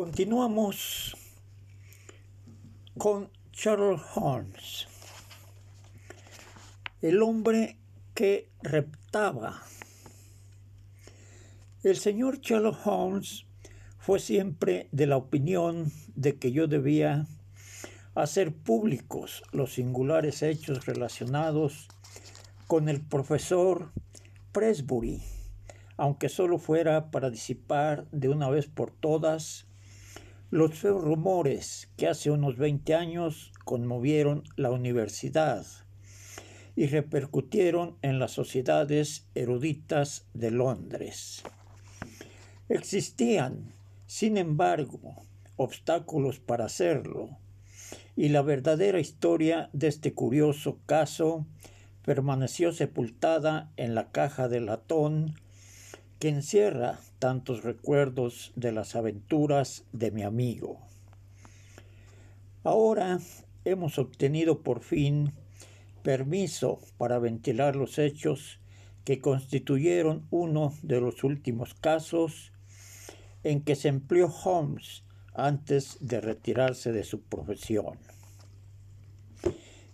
Continuamos con Charles Holmes, el hombre que reptaba. El señor Charles Holmes fue siempre de la opinión de que yo debía hacer públicos los singulares hechos relacionados con el profesor Presbury, aunque solo fuera para disipar de una vez por todas los feos rumores que hace unos 20 años conmovieron la universidad y repercutieron en las sociedades eruditas de Londres. Existían, sin embargo, obstáculos para hacerlo, y la verdadera historia de este curioso caso permaneció sepultada en la caja de latón que encierra tantos recuerdos de las aventuras de mi amigo. Ahora hemos obtenido por fin permiso para ventilar los hechos que constituyeron uno de los últimos casos en que se empleó Holmes antes de retirarse de su profesión.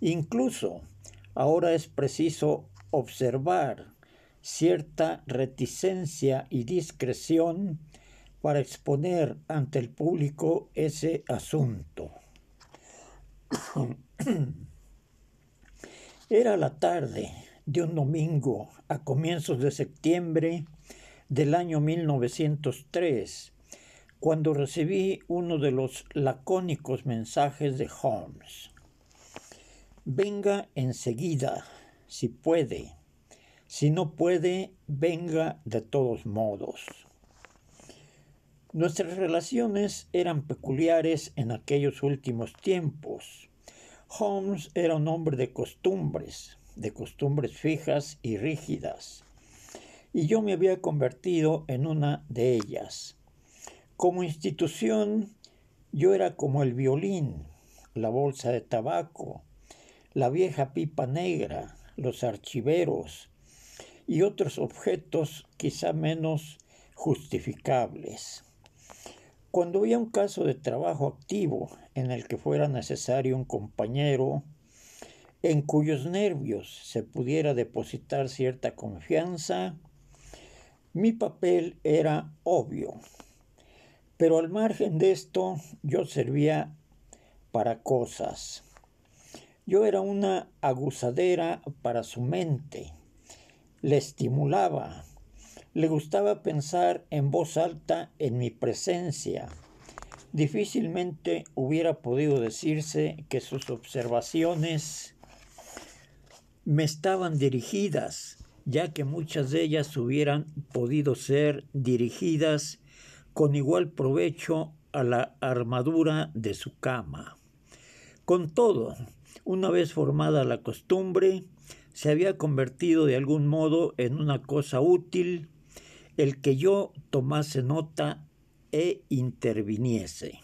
Incluso ahora es preciso observar cierta reticencia y discreción para exponer ante el público ese asunto. Era la tarde de un domingo a comienzos de septiembre del año 1903, cuando recibí uno de los lacónicos mensajes de Holmes. Venga enseguida, si puede. Si no puede, venga de todos modos. Nuestras relaciones eran peculiares en aquellos últimos tiempos. Holmes era un hombre de costumbres, de costumbres fijas y rígidas, y yo me había convertido en una de ellas. Como institución, yo era como el violín, la bolsa de tabaco, la vieja pipa negra, los archiveros, y otros objetos quizá menos justificables. Cuando había un caso de trabajo activo en el que fuera necesario un compañero en cuyos nervios se pudiera depositar cierta confianza, mi papel era obvio. Pero al margen de esto, yo servía para cosas. Yo era una aguzadera para su mente, le estimulaba. Le gustaba pensar en voz alta en mi presencia. Difícilmente hubiera podido decirse que sus observaciones me estaban dirigidas, ya que muchas de ellas hubieran podido ser dirigidas con igual provecho a la armadura de su cama. Con todo, una vez formada la costumbre, se había convertido de algún modo en una cosa útil el que yo tomase nota e interviniese.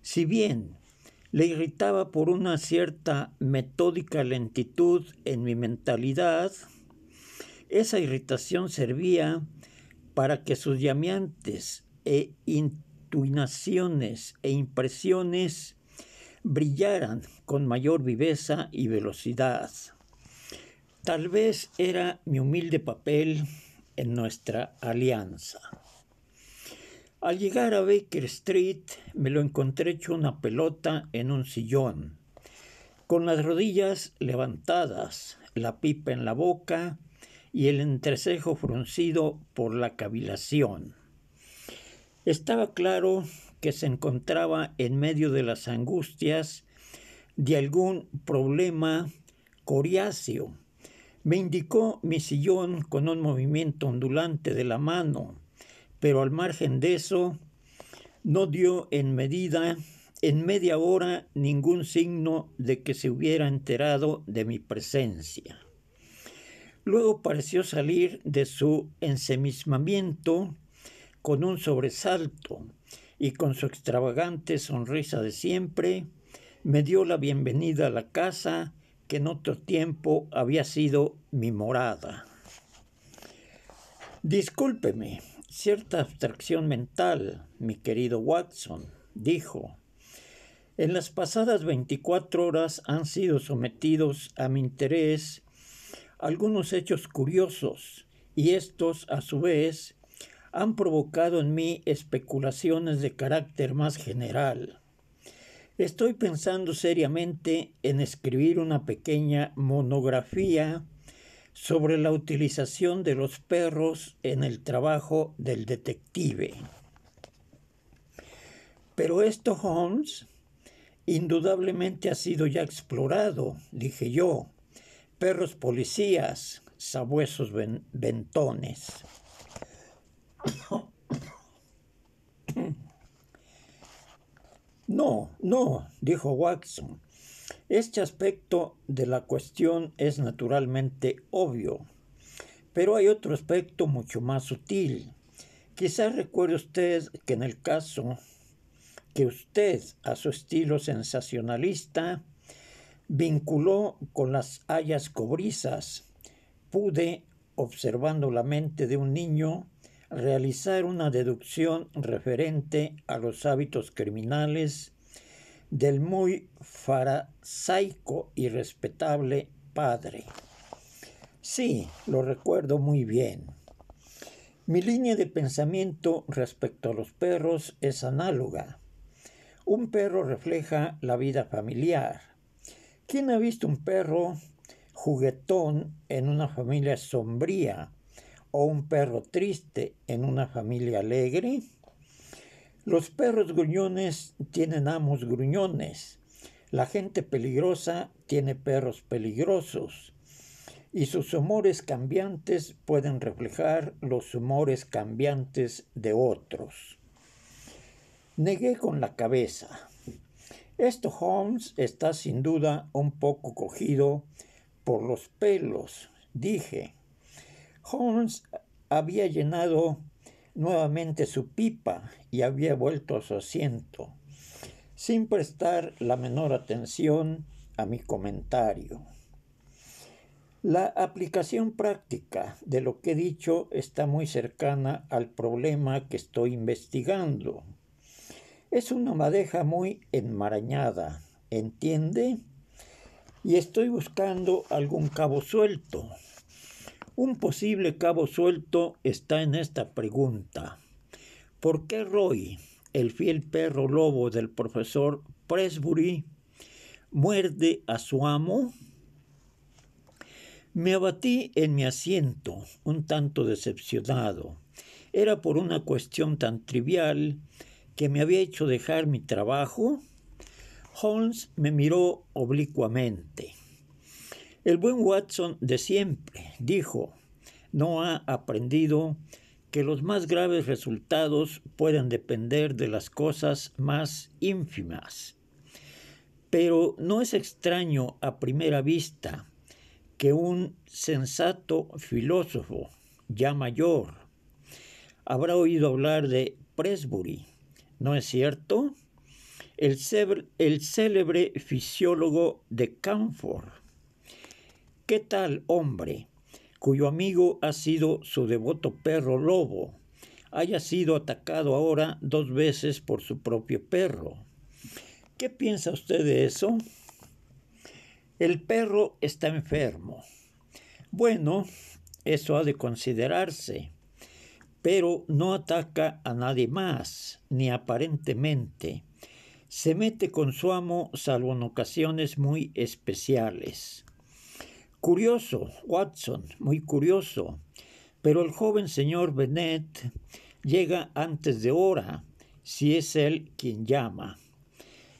Si bien le irritaba por una cierta metódica lentitud en mi mentalidad, esa irritación servía para que sus llameantes e intuinaciones e impresiones brillaran con mayor viveza y velocidad. Tal vez era mi humilde papel en nuestra alianza. Al llegar a Baker Street me lo encontré hecho una pelota en un sillón, con las rodillas levantadas, la pipa en la boca y el entrecejo fruncido por la cavilación. Estaba claro que se encontraba en medio de las angustias de algún problema coriáceo me indicó mi sillón con un movimiento ondulante de la mano, pero al margen de eso, no dio en medida, en media hora, ningún signo de que se hubiera enterado de mi presencia. Luego pareció salir de su ensemismamiento con un sobresalto y con su extravagante sonrisa de siempre, me dio la bienvenida a la casa que en otro tiempo había sido mi morada. Discúlpeme, cierta abstracción mental, mi querido Watson, dijo. En las pasadas 24 horas han sido sometidos a mi interés algunos hechos curiosos y estos, a su vez, han provocado en mí especulaciones de carácter más general. Estoy pensando seriamente en escribir una pequeña monografía sobre la utilización de los perros en el trabajo del detective. Pero esto, Holmes, indudablemente ha sido ya explorado, dije yo. Perros policías, sabuesos ventones. No, no, dijo Watson. Este aspecto de la cuestión es naturalmente obvio, pero hay otro aspecto mucho más sutil. Quizás recuerde usted que en el caso que usted, a su estilo sensacionalista, vinculó con las hayas cobrizas, pude, observando la mente de un niño, realizar una deducción referente a los hábitos criminales del muy farasaico y respetable padre. Sí, lo recuerdo muy bien. Mi línea de pensamiento respecto a los perros es análoga. Un perro refleja la vida familiar. ¿Quién ha visto un perro juguetón en una familia sombría, o un perro triste en una familia alegre? Los perros gruñones tienen amos gruñones. La gente peligrosa tiene perros peligrosos. Y sus humores cambiantes pueden reflejar los humores cambiantes de otros. Negué con la cabeza. Esto Holmes está sin duda un poco cogido por los pelos, dije Holmes había llenado nuevamente su pipa y había vuelto a su asiento, sin prestar la menor atención a mi comentario. La aplicación práctica de lo que he dicho está muy cercana al problema que estoy investigando. Es una madeja muy enmarañada, ¿entiende? Y estoy buscando algún cabo suelto. Un posible cabo suelto está en esta pregunta. ¿Por qué Roy, el fiel perro lobo del profesor Presbury, muerde a su amo? Me abatí en mi asiento, un tanto decepcionado. Era por una cuestión tan trivial que me había hecho dejar mi trabajo. Holmes me miró oblicuamente. El buen Watson de siempre dijo, no ha aprendido que los más graves resultados pueden depender de las cosas más ínfimas. Pero no es extraño a primera vista que un sensato filósofo ya mayor habrá oído hablar de Presbury, ¿no es cierto? El, célebre fisiólogo de Camford ¿Qué tal hombre cuyo amigo ha sido su devoto perro lobo haya sido atacado ahora dos veces por su propio perro? ¿Qué piensa usted de eso? El perro está enfermo. Bueno, eso ha de considerarse, pero no ataca a nadie más, ni aparentemente. Se mete con su amo salvo en ocasiones muy especiales. Curioso, Watson, muy curioso. Pero el joven señor Bennett llega antes de hora, si es él quien llama.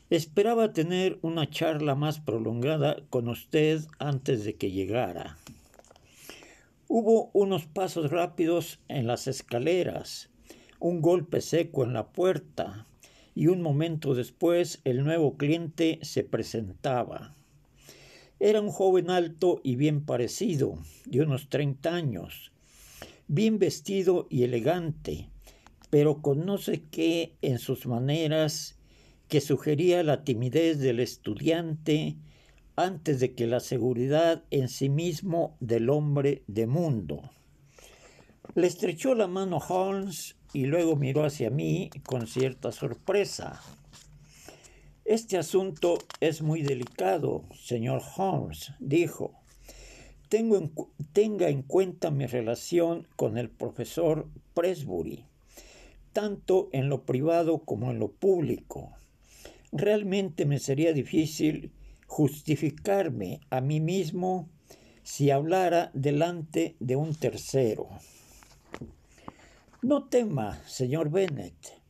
Esperaba tener una charla más prolongada con usted antes de que llegara. Hubo unos pasos rápidos en las escaleras, un golpe seco en la puerta, y un momento después el nuevo cliente se presentaba. Era un joven alto y bien parecido, de unos 30 años, bien vestido y elegante, pero con no sé qué en sus maneras que sugería la timidez del estudiante antes de que la seguridad en sí mismo del hombre de mundo. Le estrechó la mano Holmes y luego miró hacia mí con cierta sorpresa. Este asunto es muy delicado, señor Holmes, dijo. tenga en cuenta mi relación con el profesor Presbury, tanto en lo privado como en lo público. Realmente me sería difícil justificarme a mí mismo si hablara delante de un tercero. No tema, señor Bennett.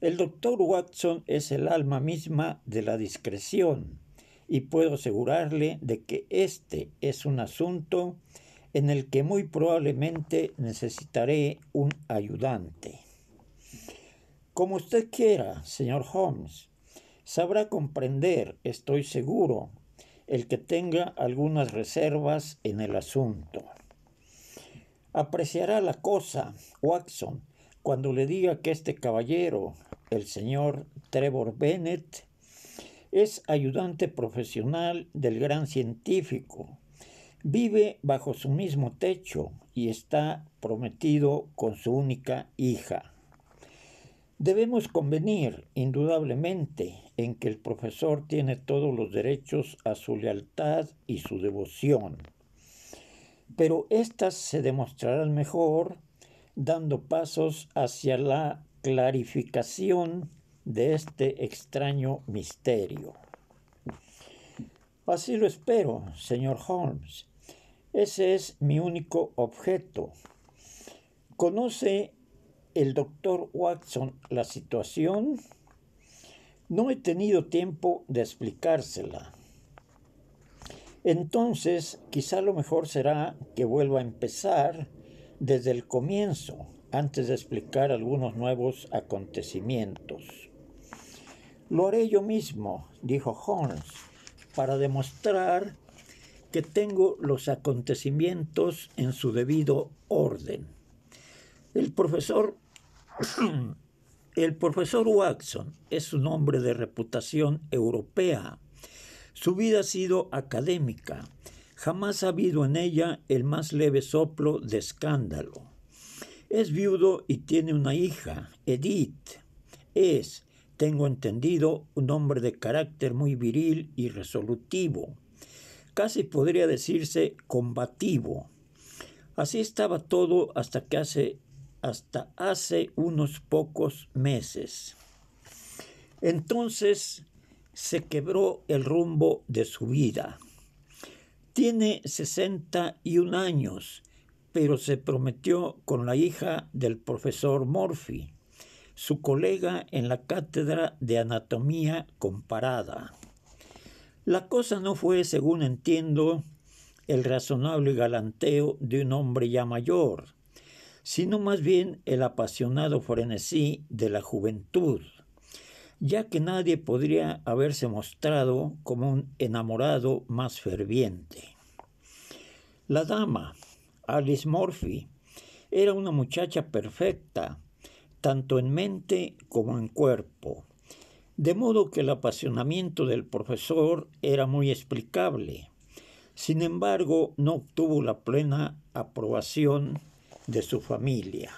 El doctor Watson es el alma misma de la discreción y puedo asegurarle de que este es un asunto en el que muy probablemente necesitaré un ayudante. Como usted quiera, señor Holmes, sabrá comprender, estoy seguro, el que tenga algunas reservas en el asunto. Apreciará la cosa, Watson, cuando le diga que este caballero, el señor Trevor Bennett, es ayudante profesional del gran científico, vive bajo su mismo techo y está prometido con su única hija. Debemos convenir, indudablemente, en que el profesor tiene todos los derechos a su lealtad y su devoción. Pero éstas se demostrarán mejor dando pasos hacia la clarificación de este extraño misterio. Así lo espero, señor Holmes. Ese es mi único objeto. ¿Conoce el doctor Watson la situación? No he tenido tiempo de explicársela. Entonces, quizá lo mejor será que vuelva a empezar desde el comienzo, antes de explicar algunos nuevos acontecimientos. Lo haré yo mismo, dijo Holmes, para demostrar que tengo los acontecimientos en su debido orden. El profesor el profesor Watson es un hombre de reputación europea. Su vida ha sido académica Jamás ha habido en ella el más leve soplo de escándalo. Es viudo y tiene una hija, Edith. Es, tengo entendido, un hombre de carácter muy viril y resolutivo. Casi podría decirse combativo. Así estaba todo hasta que hace hasta hace unos pocos meses. Entonces se quebró el rumbo de su vida. Tiene 61 años, pero se prometió con la hija del profesor Morphy, su colega en la cátedra de anatomía comparada. La cosa no fue, según entiendo, el razonable galanteo de un hombre ya mayor, sino más bien el apasionado frenesí de la juventud ya que nadie podría haberse mostrado como un enamorado más ferviente. La dama, Alice Murphy, era una muchacha perfecta, tanto en mente como en cuerpo, de modo que el apasionamiento del profesor era muy explicable. Sin embargo, no obtuvo la plena aprobación de su familia.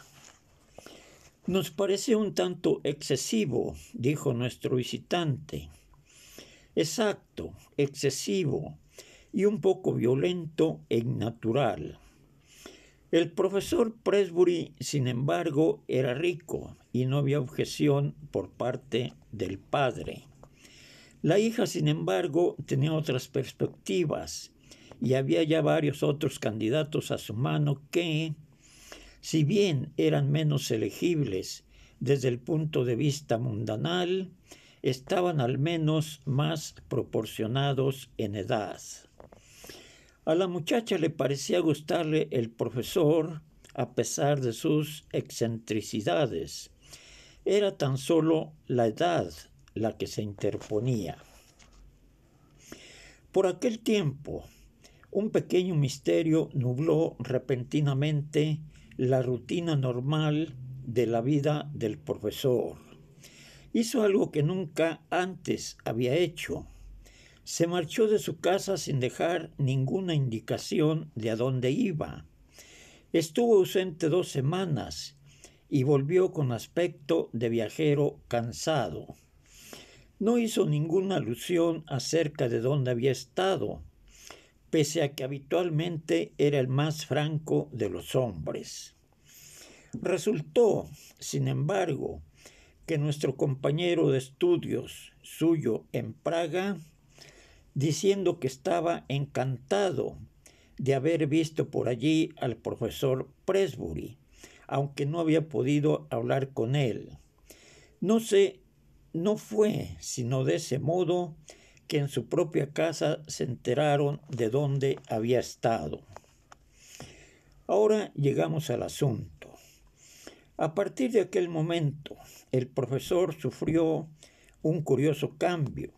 Nos parece un tanto excesivo, dijo nuestro visitante. Exacto, excesivo y un poco violento e innatural. El profesor Presbury, sin embargo, era rico y no había objeción por parte del padre. La hija, sin embargo, tenía otras perspectivas y había ya varios otros candidatos a su mano que, si bien eran menos elegibles desde el punto de vista mundanal, estaban al menos más proporcionados en edad. A la muchacha le parecía gustarle el profesor a pesar de sus excentricidades. Era tan solo la edad la que se interponía. Por aquel tiempo, un pequeño misterio nubló repentinamente la rutina normal de la vida del profesor. Hizo algo que nunca antes había hecho. Se marchó de su casa sin dejar ninguna indicación de a dónde iba. Estuvo ausente dos semanas y volvió con aspecto de viajero cansado. No hizo ninguna alusión acerca de dónde había estado, pese a que habitualmente era el más franco de los hombres. Resultó, sin embargo, que nuestro compañero de estudios suyo en Praga, diciendo que estaba encantado de haber visto por allí al profesor Presbury, aunque no había podido hablar con él. No sé, no fue sino de ese modo que en su propia casa se enteraron de dónde había estado. Ahora llegamos al asunto. A partir de aquel momento, el profesor sufrió un curioso cambio.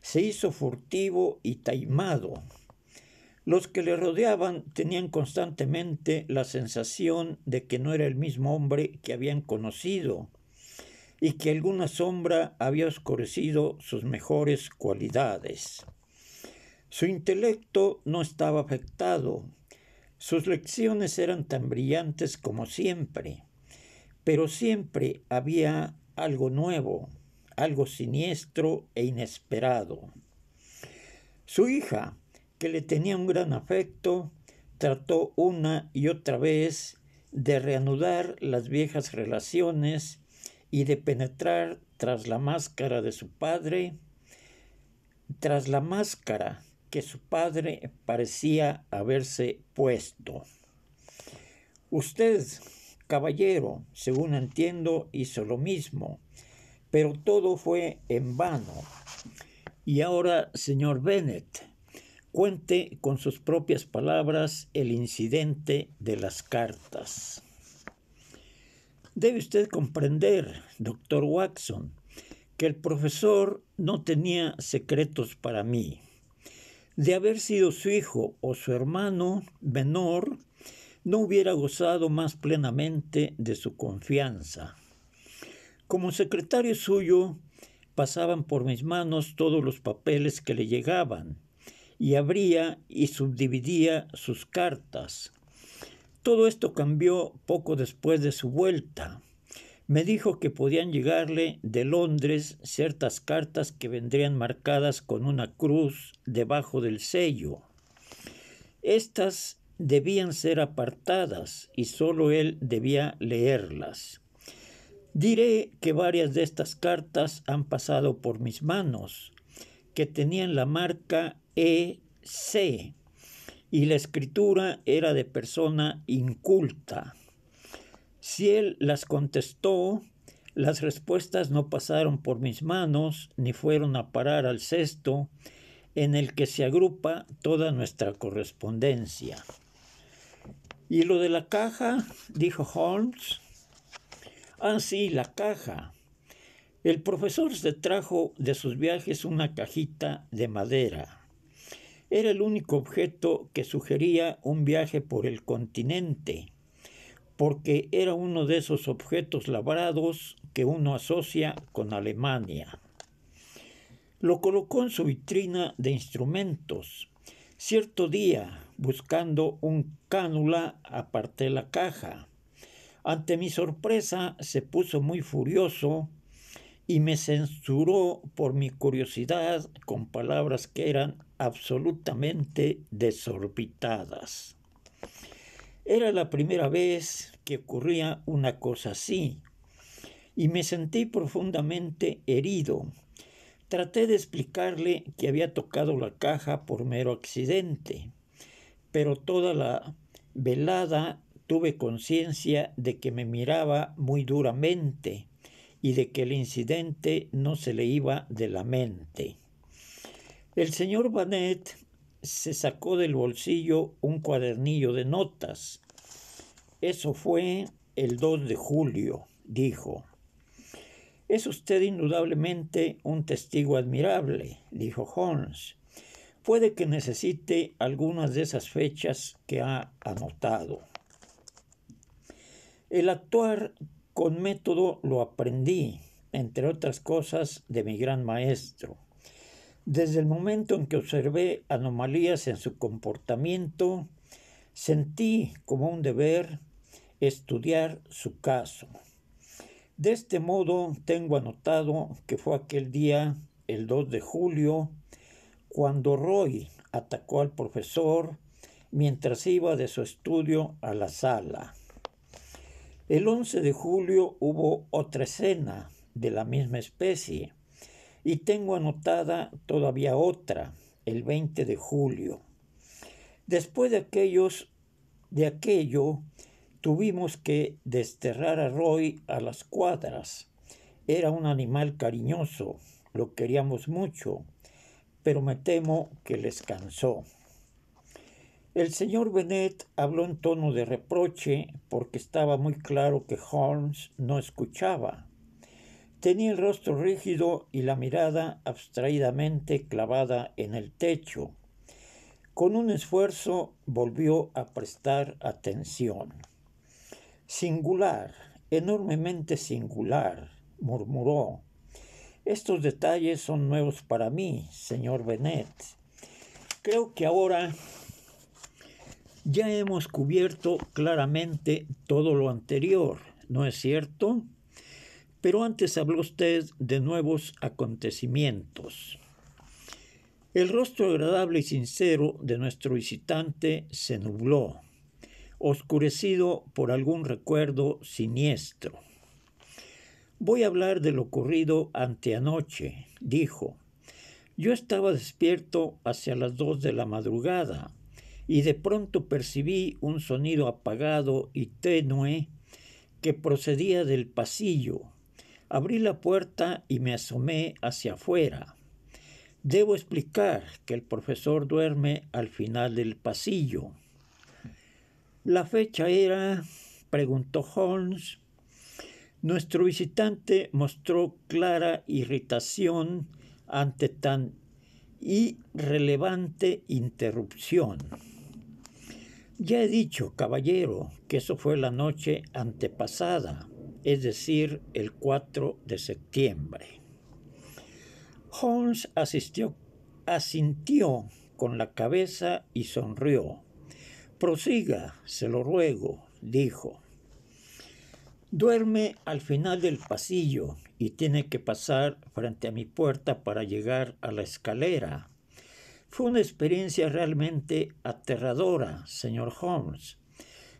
Se hizo furtivo y taimado. Los que le rodeaban tenían constantemente la sensación de que no era el mismo hombre que habían conocido y que alguna sombra había oscurecido sus mejores cualidades. Su intelecto no estaba afectado, sus lecciones eran tan brillantes como siempre, pero siempre había algo nuevo, algo siniestro e inesperado. Su hija, que le tenía un gran afecto, trató una y otra vez de reanudar las viejas relaciones y de penetrar tras la máscara de su padre, tras la máscara que su padre parecía haberse puesto. Usted, caballero, según entiendo, hizo lo mismo, pero todo fue en vano. Y ahora, señor Bennett, cuente con sus propias palabras el incidente de las cartas. Debe usted comprender, doctor Watson, que el profesor no tenía secretos para mí. De haber sido su hijo o su hermano menor, no hubiera gozado más plenamente de su confianza. Como secretario suyo, pasaban por mis manos todos los papeles que le llegaban, y abría y subdividía sus cartas, todo esto cambió poco después de su vuelta. Me dijo que podían llegarle de Londres ciertas cartas que vendrían marcadas con una cruz debajo del sello. Estas debían ser apartadas y sólo él debía leerlas. Diré que varias de estas cartas han pasado por mis manos, que tenían la marca EC, y la escritura era de persona inculta. Si él las contestó, las respuestas no pasaron por mis manos ni fueron a parar al cesto en el que se agrupa toda nuestra correspondencia. ¿Y lo de la caja? dijo Holmes. Ah, sí, la caja. El profesor se trajo de sus viajes una cajita de madera era el único objeto que sugería un viaje por el continente, porque era uno de esos objetos labrados que uno asocia con Alemania. Lo colocó en su vitrina de instrumentos. Cierto día, buscando un cánula, aparté la caja. Ante mi sorpresa, se puso muy furioso y me censuró por mi curiosidad con palabras que eran absolutamente desorbitadas. Era la primera vez que ocurría una cosa así y me sentí profundamente herido. Traté de explicarle que había tocado la caja por mero accidente, pero toda la velada tuve conciencia de que me miraba muy duramente y de que el incidente no se le iba de la mente. El señor Banet se sacó del bolsillo un cuadernillo de notas. Eso fue el 2 de julio, dijo. Es usted indudablemente un testigo admirable, dijo Holmes. Puede que necesite algunas de esas fechas que ha anotado. El actuar con método lo aprendí, entre otras cosas, de mi gran maestro. Desde el momento en que observé anomalías en su comportamiento, sentí como un deber estudiar su caso. De este modo tengo anotado que fue aquel día, el 2 de julio, cuando Roy atacó al profesor mientras iba de su estudio a la sala. El 11 de julio hubo otra escena de la misma especie y tengo anotada todavía otra, el 20 de julio. Después de aquellos de aquello tuvimos que desterrar a Roy a las cuadras. Era un animal cariñoso, lo queríamos mucho, pero me temo que les cansó. El señor Bennett habló en tono de reproche porque estaba muy claro que Holmes no escuchaba. Tenía el rostro rígido y la mirada abstraídamente clavada en el techo. Con un esfuerzo volvió a prestar atención. Singular, enormemente singular, murmuró. Estos detalles son nuevos para mí, señor Bennett. Creo que ahora ya hemos cubierto claramente todo lo anterior, ¿no es cierto? Pero antes habló usted de nuevos acontecimientos. El rostro agradable y sincero de nuestro visitante se nubló, oscurecido por algún recuerdo siniestro. Voy a hablar de lo ocurrido anteanoche, dijo. Yo estaba despierto hacia las dos de la madrugada y de pronto percibí un sonido apagado y tenue que procedía del pasillo. Abrí la puerta y me asomé hacia afuera. Debo explicar que el profesor duerme al final del pasillo. La fecha era, preguntó Holmes. Nuestro visitante mostró clara irritación ante tan irrelevante interrupción. Ya he dicho, caballero, que eso fue la noche antepasada, es decir, el 4 de septiembre. Holmes asintió con la cabeza y sonrió. Prosiga, se lo ruego, dijo. Duerme al final del pasillo y tiene que pasar frente a mi puerta para llegar a la escalera. Fue una experiencia realmente aterradora, señor Holmes.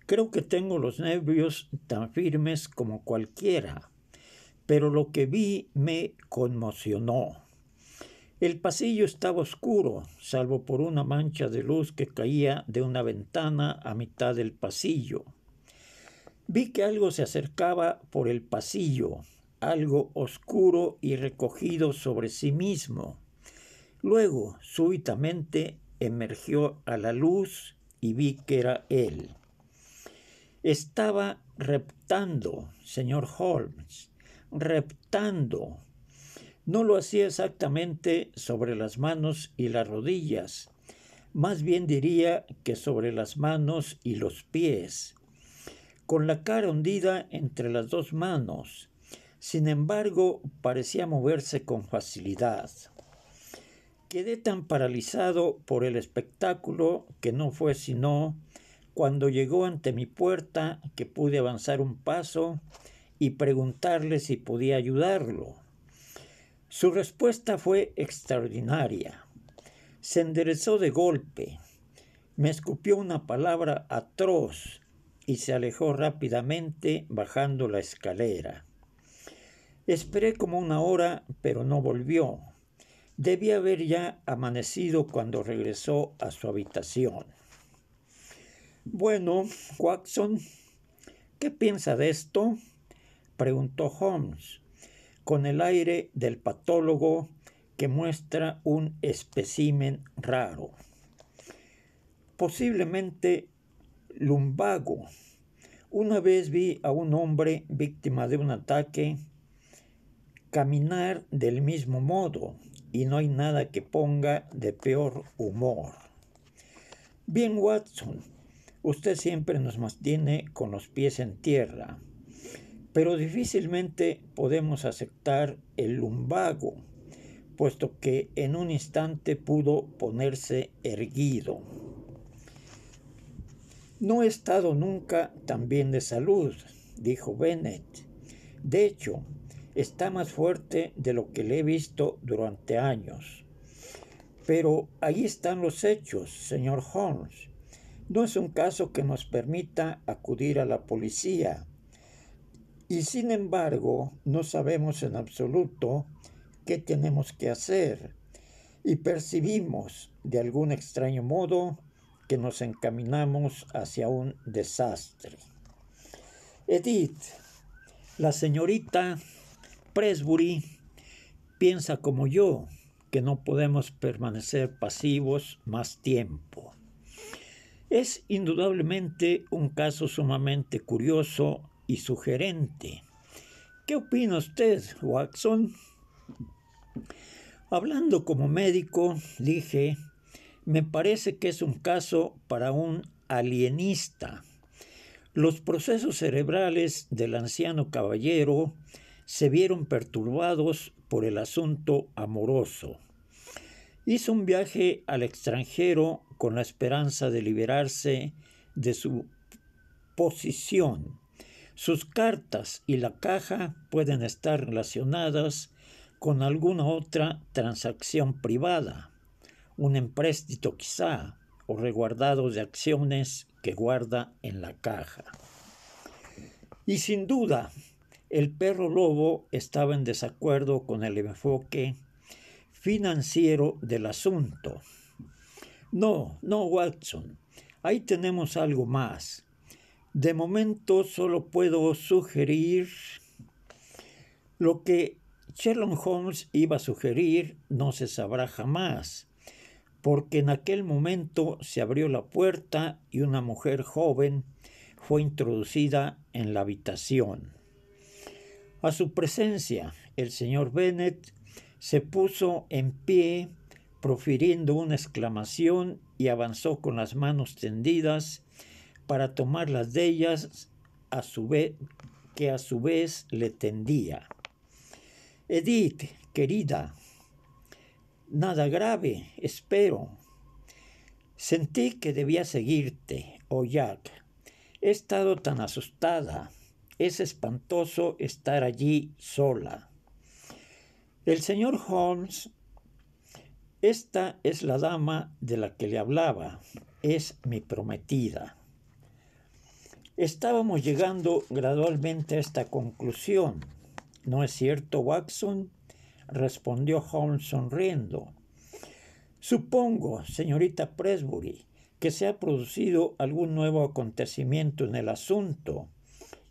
Creo que tengo los nervios tan firmes como cualquiera, pero lo que vi me conmocionó. El pasillo estaba oscuro, salvo por una mancha de luz que caía de una ventana a mitad del pasillo. Vi que algo se acercaba por el pasillo, algo oscuro y recogido sobre sí mismo. Luego, súbitamente, emergió a la luz y vi que era él. Estaba reptando, señor Holmes, reptando. No lo hacía exactamente sobre las manos y las rodillas, más bien diría que sobre las manos y los pies, con la cara hundida entre las dos manos. Sin embargo, parecía moverse con facilidad. Quedé tan paralizado por el espectáculo que no fue sino cuando llegó ante mi puerta que pude avanzar un paso y preguntarle si podía ayudarlo. Su respuesta fue extraordinaria. Se enderezó de golpe, me escupió una palabra atroz y se alejó rápidamente bajando la escalera. Esperé como una hora, pero no volvió. Debía haber ya amanecido cuando regresó a su habitación. Bueno, Watson, ¿qué piensa de esto? preguntó Holmes, con el aire del patólogo que muestra un espécimen raro. Posiblemente lumbago. Una vez vi a un hombre víctima de un ataque caminar del mismo modo y no hay nada que ponga de peor humor. Bien, Watson, usted siempre nos mantiene con los pies en tierra, pero difícilmente podemos aceptar el lumbago, puesto que en un instante pudo ponerse erguido. No he estado nunca tan bien de salud, dijo Bennett. De hecho, está más fuerte de lo que le he visto durante años. Pero ahí están los hechos, señor Holmes. No es un caso que nos permita acudir a la policía. Y sin embargo, no sabemos en absoluto qué tenemos que hacer. Y percibimos, de algún extraño modo, que nos encaminamos hacia un desastre. Edith, la señorita Presbury piensa como yo, que no podemos permanecer pasivos más tiempo. Es indudablemente un caso sumamente curioso y sugerente. ¿Qué opina usted, Watson? Hablando como médico, dije, me parece que es un caso para un alienista. Los procesos cerebrales del anciano caballero se vieron perturbados por el asunto amoroso. Hizo un viaje al extranjero con la esperanza de liberarse de su posición. Sus cartas y la caja pueden estar relacionadas con alguna otra transacción privada, un empréstito quizá, o reguardado de acciones que guarda en la caja. Y sin duda, el perro lobo estaba en desacuerdo con el enfoque financiero del asunto. No, no, Watson, ahí tenemos algo más. De momento solo puedo sugerir lo que Sherlock Holmes iba a sugerir, no se sabrá jamás, porque en aquel momento se abrió la puerta y una mujer joven fue introducida en la habitación. A su presencia, el señor Bennett se puso en pie, profiriendo una exclamación y avanzó con las manos tendidas para tomar las de ellas a su vez, que a su vez le tendía. Edith, querida, nada grave, espero. Sentí que debía seguirte, oh Jack. He estado tan asustada. Es espantoso estar allí sola. El señor Holmes, esta es la dama de la que le hablaba, es mi prometida. Estábamos llegando gradualmente a esta conclusión. ¿No es cierto, Watson? respondió Holmes sonriendo. Supongo, señorita Presbury, que se ha producido algún nuevo acontecimiento en el asunto,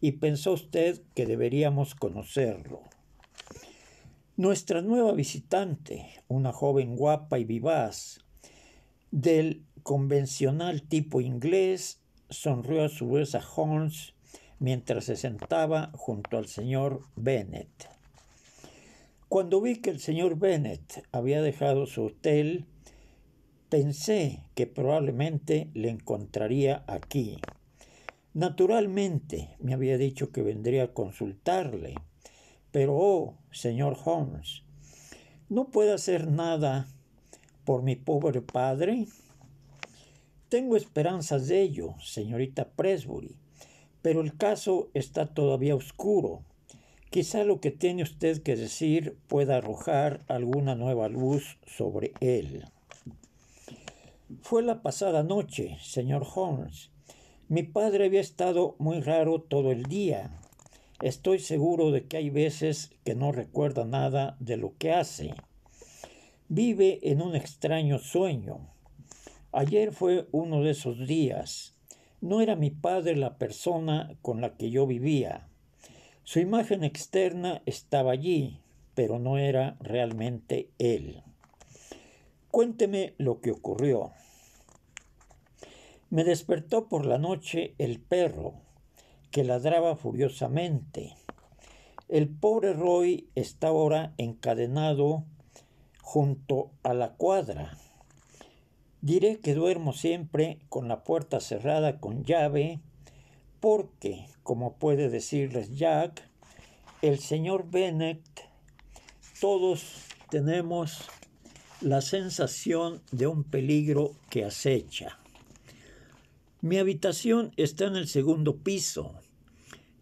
y pensó usted que deberíamos conocerlo. Nuestra nueva visitante, una joven guapa y vivaz, del convencional tipo inglés, sonrió a su vez a Holmes mientras se sentaba junto al señor Bennett. Cuando vi que el señor Bennett había dejado su hotel, pensé que probablemente le encontraría aquí. Naturalmente me había dicho que vendría a consultarle, pero, oh, señor Holmes, ¿no puedo hacer nada por mi pobre padre? Tengo esperanzas de ello, señorita Presbury, pero el caso está todavía oscuro. Quizá lo que tiene usted que decir pueda arrojar alguna nueva luz sobre él. Fue la pasada noche, señor Holmes, mi padre había estado muy raro todo el día. Estoy seguro de que hay veces que no recuerda nada de lo que hace. Vive en un extraño sueño. Ayer fue uno de esos días. No era mi padre la persona con la que yo vivía. Su imagen externa estaba allí, pero no era realmente él. Cuénteme lo que ocurrió. Me despertó por la noche el perro, que ladraba furiosamente. El pobre Roy está ahora encadenado junto a la cuadra. Diré que duermo siempre con la puerta cerrada con llave, porque, como puede decirles Jack, el señor Bennett, todos tenemos la sensación de un peligro que acecha. Mi habitación está en el segundo piso.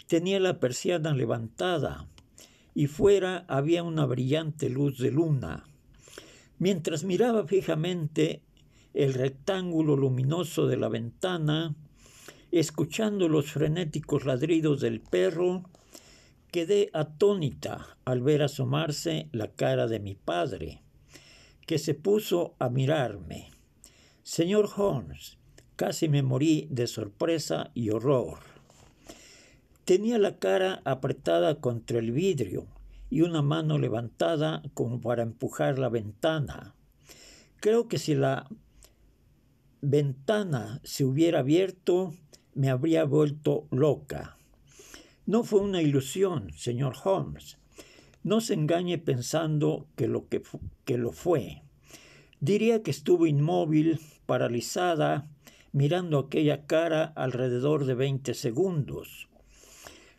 Tenía la persiana levantada y fuera había una brillante luz de luna. Mientras miraba fijamente el rectángulo luminoso de la ventana, escuchando los frenéticos ladridos del perro, quedé atónita al ver asomarse la cara de mi padre, que se puso a mirarme. Señor Holmes, Casi me morí de sorpresa y horror. Tenía la cara apretada contra el vidrio y una mano levantada como para empujar la ventana. Creo que si la ventana se hubiera abierto, me habría vuelto loca. No fue una ilusión, señor Holmes. No se engañe pensando que lo, que, que lo fue. Diría que estuvo inmóvil, paralizada, mirando aquella cara alrededor de 20 segundos.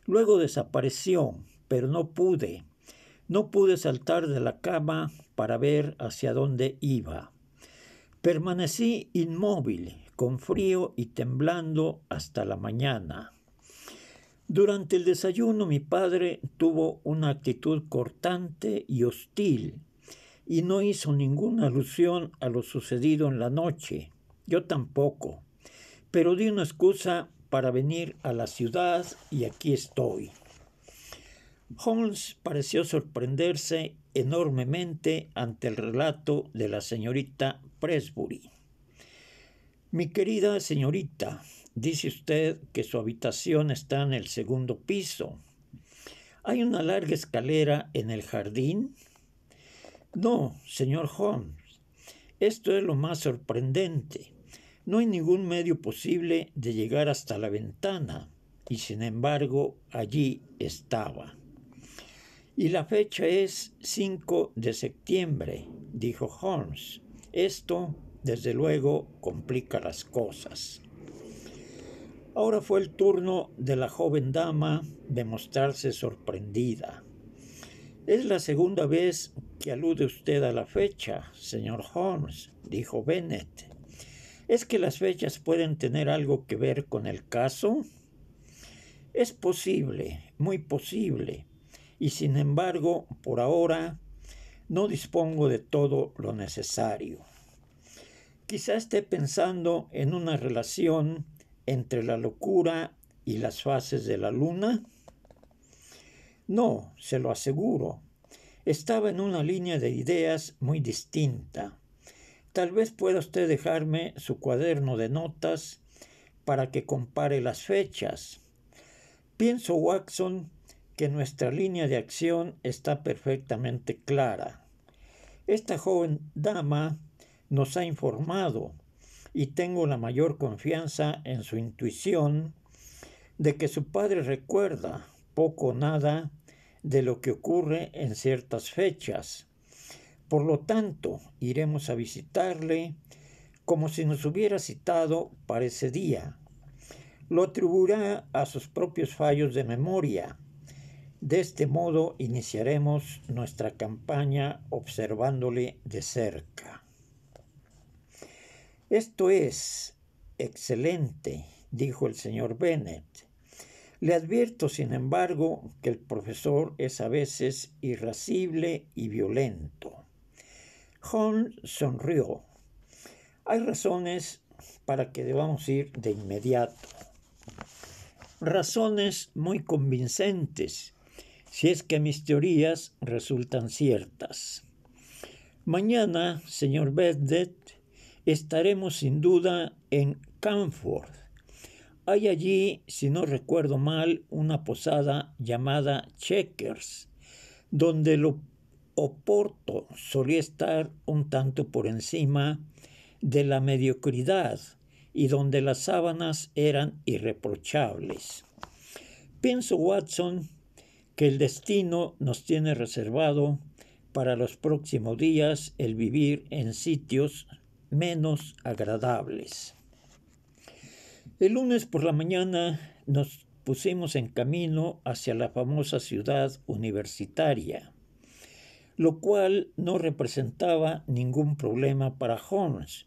Luego desapareció, pero no pude. No pude saltar de la cama para ver hacia dónde iba. Permanecí inmóvil, con frío y temblando hasta la mañana. Durante el desayuno mi padre tuvo una actitud cortante y hostil y no hizo ninguna alusión a lo sucedido en la noche. Yo tampoco pero di una excusa para venir a la ciudad y aquí estoy. Holmes pareció sorprenderse enormemente ante el relato de la señorita Presbury. Mi querida señorita, dice usted que su habitación está en el segundo piso. ¿Hay una larga escalera en el jardín? No, señor Holmes. Esto es lo más sorprendente. No hay ningún medio posible de llegar hasta la ventana, y sin embargo allí estaba. Y la fecha es 5 de septiembre, dijo Holmes. Esto, desde luego, complica las cosas. Ahora fue el turno de la joven dama de mostrarse sorprendida. Es la segunda vez que alude usted a la fecha, señor Holmes, dijo Bennett, ¿Es que las fechas pueden tener algo que ver con el caso? Es posible, muy posible, y sin embargo, por ahora, no dispongo de todo lo necesario. Quizá esté pensando en una relación entre la locura y las fases de la luna. No, se lo aseguro, estaba en una línea de ideas muy distinta. Tal vez pueda usted dejarme su cuaderno de notas para que compare las fechas. Pienso, Watson, que nuestra línea de acción está perfectamente clara. Esta joven dama nos ha informado y tengo la mayor confianza en su intuición de que su padre recuerda poco o nada de lo que ocurre en ciertas fechas por lo tanto, iremos a visitarle como si nos hubiera citado para ese día. Lo atribuirá a sus propios fallos de memoria. De este modo iniciaremos nuestra campaña observándole de cerca. Esto es excelente, dijo el señor Bennett. Le advierto, sin embargo, que el profesor es a veces irascible y violento. Holmes sonrió. Hay razones para que debamos ir de inmediato. Razones muy convincentes, si es que mis teorías resultan ciertas. Mañana, señor Beddet, estaremos sin duda en Camford. Hay allí, si no recuerdo mal, una posada llamada Checkers, donde lo Oporto solía estar un tanto por encima de la mediocridad y donde las sábanas eran irreprochables. Pienso, Watson, que el destino nos tiene reservado para los próximos días el vivir en sitios menos agradables. El lunes por la mañana nos pusimos en camino hacia la famosa ciudad universitaria lo cual no representaba ningún problema para Holmes,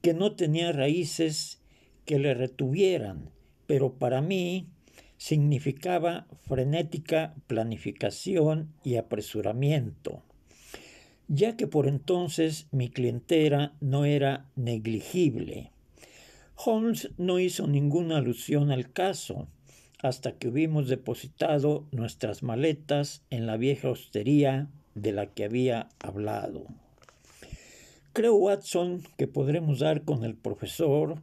que no tenía raíces que le retuvieran, pero para mí significaba frenética planificación y apresuramiento, ya que por entonces mi clientela no era negligible. Holmes no hizo ninguna alusión al caso hasta que hubimos depositado nuestras maletas en la vieja hostería de la que había hablado. Creo, Watson, que podremos dar con el profesor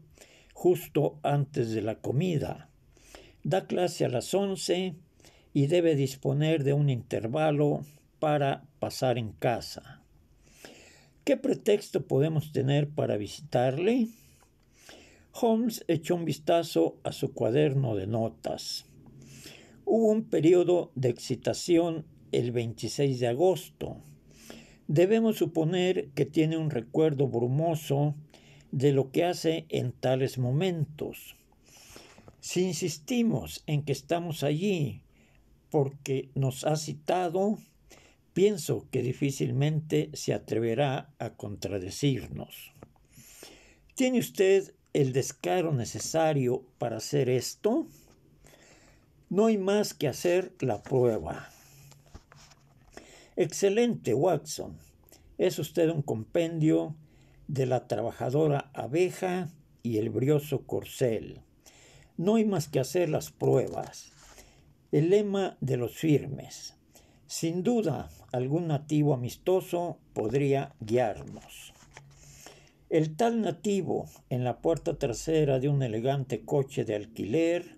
justo antes de la comida. Da clase a las 11 y debe disponer de un intervalo para pasar en casa. ¿Qué pretexto podemos tener para visitarle? Holmes echó un vistazo a su cuaderno de notas. Hubo un periodo de excitación el 26 de agosto. Debemos suponer que tiene un recuerdo brumoso de lo que hace en tales momentos. Si insistimos en que estamos allí porque nos ha citado, pienso que difícilmente se atreverá a contradecirnos. ¿Tiene usted el descaro necesario para hacer esto? No hay más que hacer la prueba. Excelente, Watson. Es usted un compendio de la trabajadora abeja y el brioso corcel. No hay más que hacer las pruebas. El lema de los firmes. Sin duda, algún nativo amistoso podría guiarnos. El tal nativo, en la puerta trasera de un elegante coche de alquiler,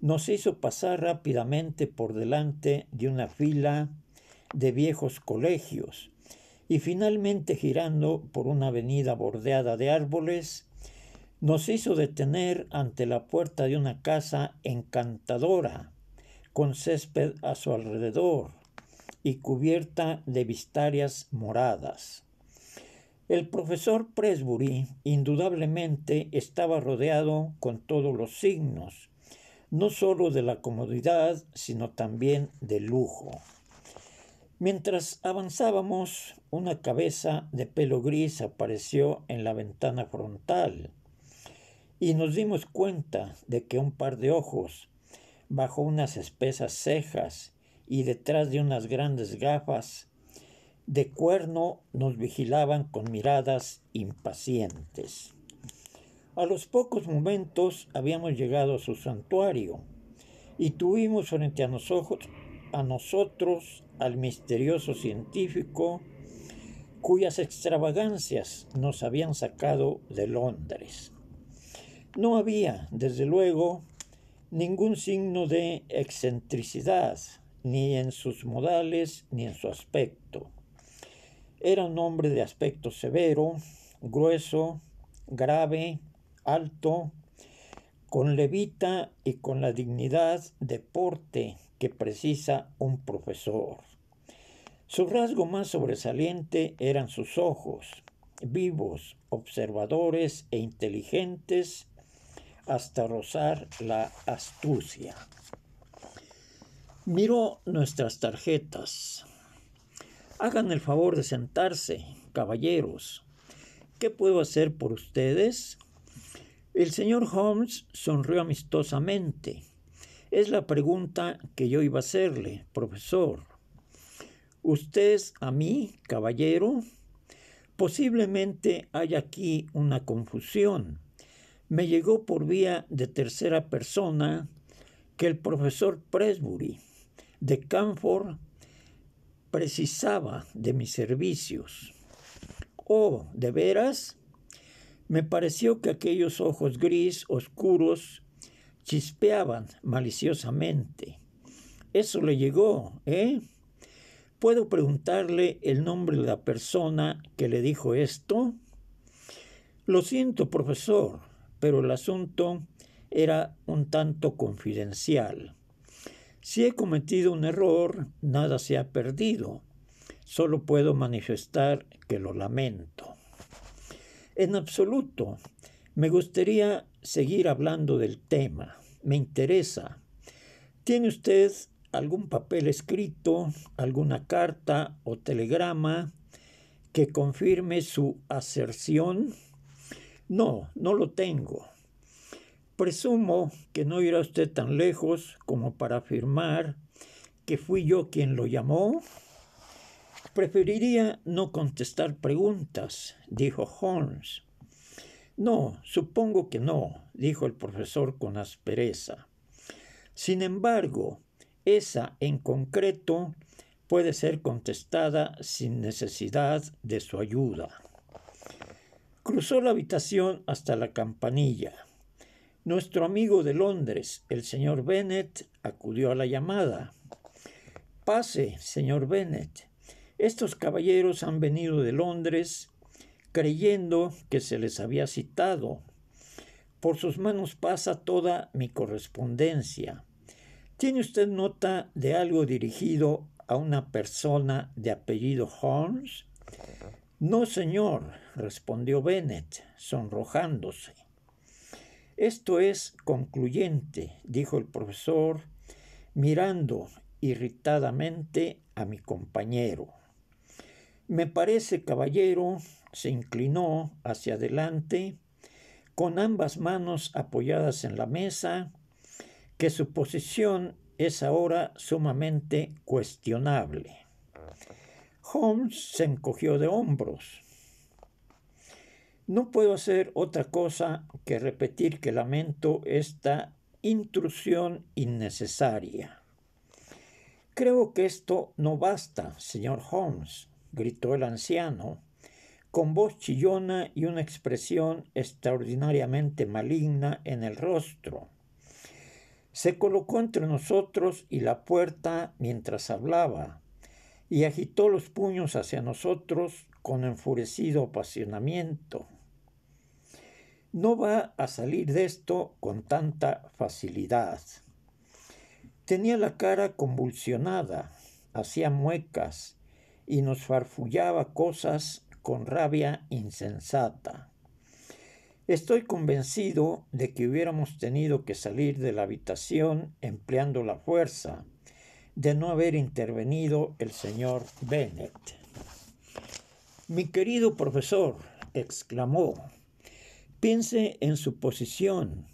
nos hizo pasar rápidamente por delante de una fila de viejos colegios, y finalmente girando por una avenida bordeada de árboles, nos hizo detener ante la puerta de una casa encantadora, con césped a su alrededor y cubierta de vistarias moradas. El profesor Presbury indudablemente estaba rodeado con todos los signos, no sólo de la comodidad, sino también del lujo. Mientras avanzábamos, una cabeza de pelo gris apareció en la ventana frontal y nos dimos cuenta de que un par de ojos, bajo unas espesas cejas y detrás de unas grandes gafas de cuerno, nos vigilaban con miradas impacientes. A los pocos momentos habíamos llegado a su santuario y tuvimos frente a nosotros, a nosotros al misterioso científico cuyas extravagancias nos habían sacado de Londres. No había, desde luego, ningún signo de excentricidad, ni en sus modales, ni en su aspecto. Era un hombre de aspecto severo, grueso, grave, alto, con levita y con la dignidad de porte que precisa un profesor. Su rasgo más sobresaliente eran sus ojos, vivos, observadores e inteligentes hasta rozar la astucia. Miró nuestras tarjetas. Hagan el favor de sentarse, caballeros. ¿Qué puedo hacer por ustedes? El señor Holmes sonrió amistosamente es la pregunta que yo iba a hacerle, profesor. Usted a mí, caballero. Posiblemente hay aquí una confusión. Me llegó por vía de tercera persona que el profesor Presbury de Canford precisaba de mis servicios. Oh, ¿de veras? Me pareció que aquellos ojos gris, oscuros chispeaban maliciosamente. Eso le llegó, ¿eh? ¿Puedo preguntarle el nombre de la persona que le dijo esto? Lo siento, profesor, pero el asunto era un tanto confidencial. Si he cometido un error, nada se ha perdido. Solo puedo manifestar que lo lamento. En absoluto, me gustaría seguir hablando del tema. Me interesa. ¿Tiene usted algún papel escrito, alguna carta o telegrama que confirme su aserción? No, no lo tengo. Presumo que no irá usted tan lejos como para afirmar que fui yo quien lo llamó. Preferiría no contestar preguntas, dijo Holmes. No, supongo que no, dijo el profesor con aspereza. Sin embargo, esa en concreto puede ser contestada sin necesidad de su ayuda. Cruzó la habitación hasta la campanilla. Nuestro amigo de Londres, el señor Bennett, acudió a la llamada. Pase, señor Bennett. Estos caballeros han venido de Londres creyendo que se les había citado. Por sus manos pasa toda mi correspondencia. ¿Tiene usted nota de algo dirigido a una persona de apellido Holmes? No, señor, respondió Bennett, sonrojándose. Esto es concluyente, dijo el profesor, mirando irritadamente a mi compañero. Me parece, caballero, se inclinó hacia adelante, con ambas manos apoyadas en la mesa, que su posición es ahora sumamente cuestionable. Holmes se encogió de hombros. No puedo hacer otra cosa que repetir que lamento esta intrusión innecesaria. Creo que esto no basta, señor Holmes, gritó el anciano, con voz chillona y una expresión extraordinariamente maligna en el rostro. Se colocó entre nosotros y la puerta mientras hablaba, y agitó los puños hacia nosotros con enfurecido apasionamiento. No va a salir de esto con tanta facilidad. Tenía la cara convulsionada, hacía muecas y nos farfullaba cosas con rabia insensata. Estoy convencido de que hubiéramos tenido que salir de la habitación empleando la fuerza, de no haber intervenido el señor Bennett. Mi querido profesor, exclamó, piense en su posición,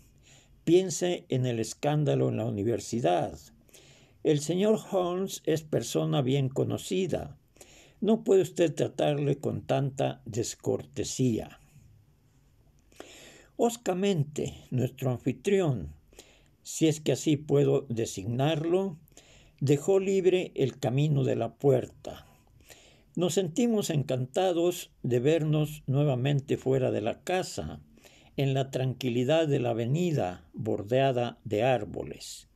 piense en el escándalo en la universidad. El señor Holmes es persona bien conocida, no puede usted tratarle con tanta descortesía. Oscamente, nuestro anfitrión, si es que así puedo designarlo, dejó libre el camino de la puerta. Nos sentimos encantados de vernos nuevamente fuera de la casa, en la tranquilidad de la avenida bordeada de árboles.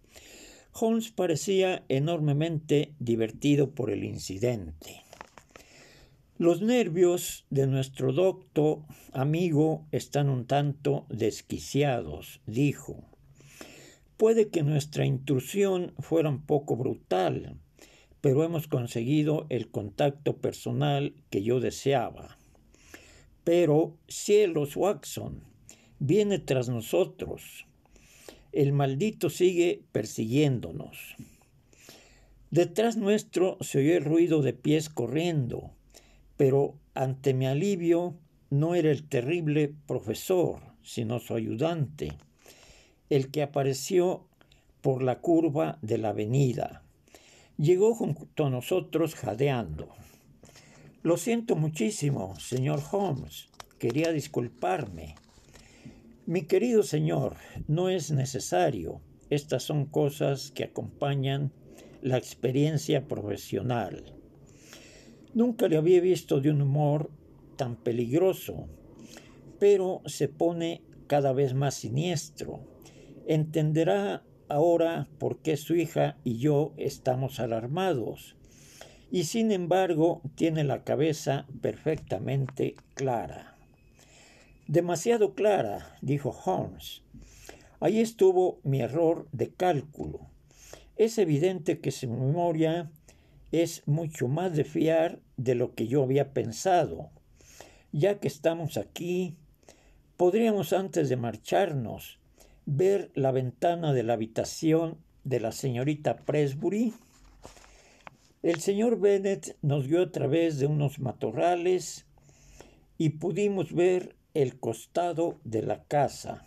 Holmes parecía enormemente divertido por el incidente. Los nervios de nuestro docto amigo están un tanto desquiciados, dijo. Puede que nuestra intrusión fuera un poco brutal, pero hemos conseguido el contacto personal que yo deseaba. Pero, cielos, Waxon, viene tras nosotros. El maldito sigue persiguiéndonos. Detrás nuestro se oyó el ruido de pies corriendo pero ante mi alivio no era el terrible profesor, sino su ayudante, el que apareció por la curva de la avenida. Llegó junto a nosotros jadeando. Lo siento muchísimo, señor Holmes. Quería disculparme. Mi querido señor, no es necesario. Estas son cosas que acompañan la experiencia profesional. Nunca le había visto de un humor tan peligroso, pero se pone cada vez más siniestro. Entenderá ahora por qué su hija y yo estamos alarmados. Y sin embargo tiene la cabeza perfectamente clara. Demasiado clara, dijo Holmes. Ahí estuvo mi error de cálculo. Es evidente que su memoria es mucho más de fiar de lo que yo había pensado. Ya que estamos aquí, podríamos antes de marcharnos ver la ventana de la habitación de la señorita Presbury. El señor Bennett nos vio a través de unos matorrales y pudimos ver el costado de la casa.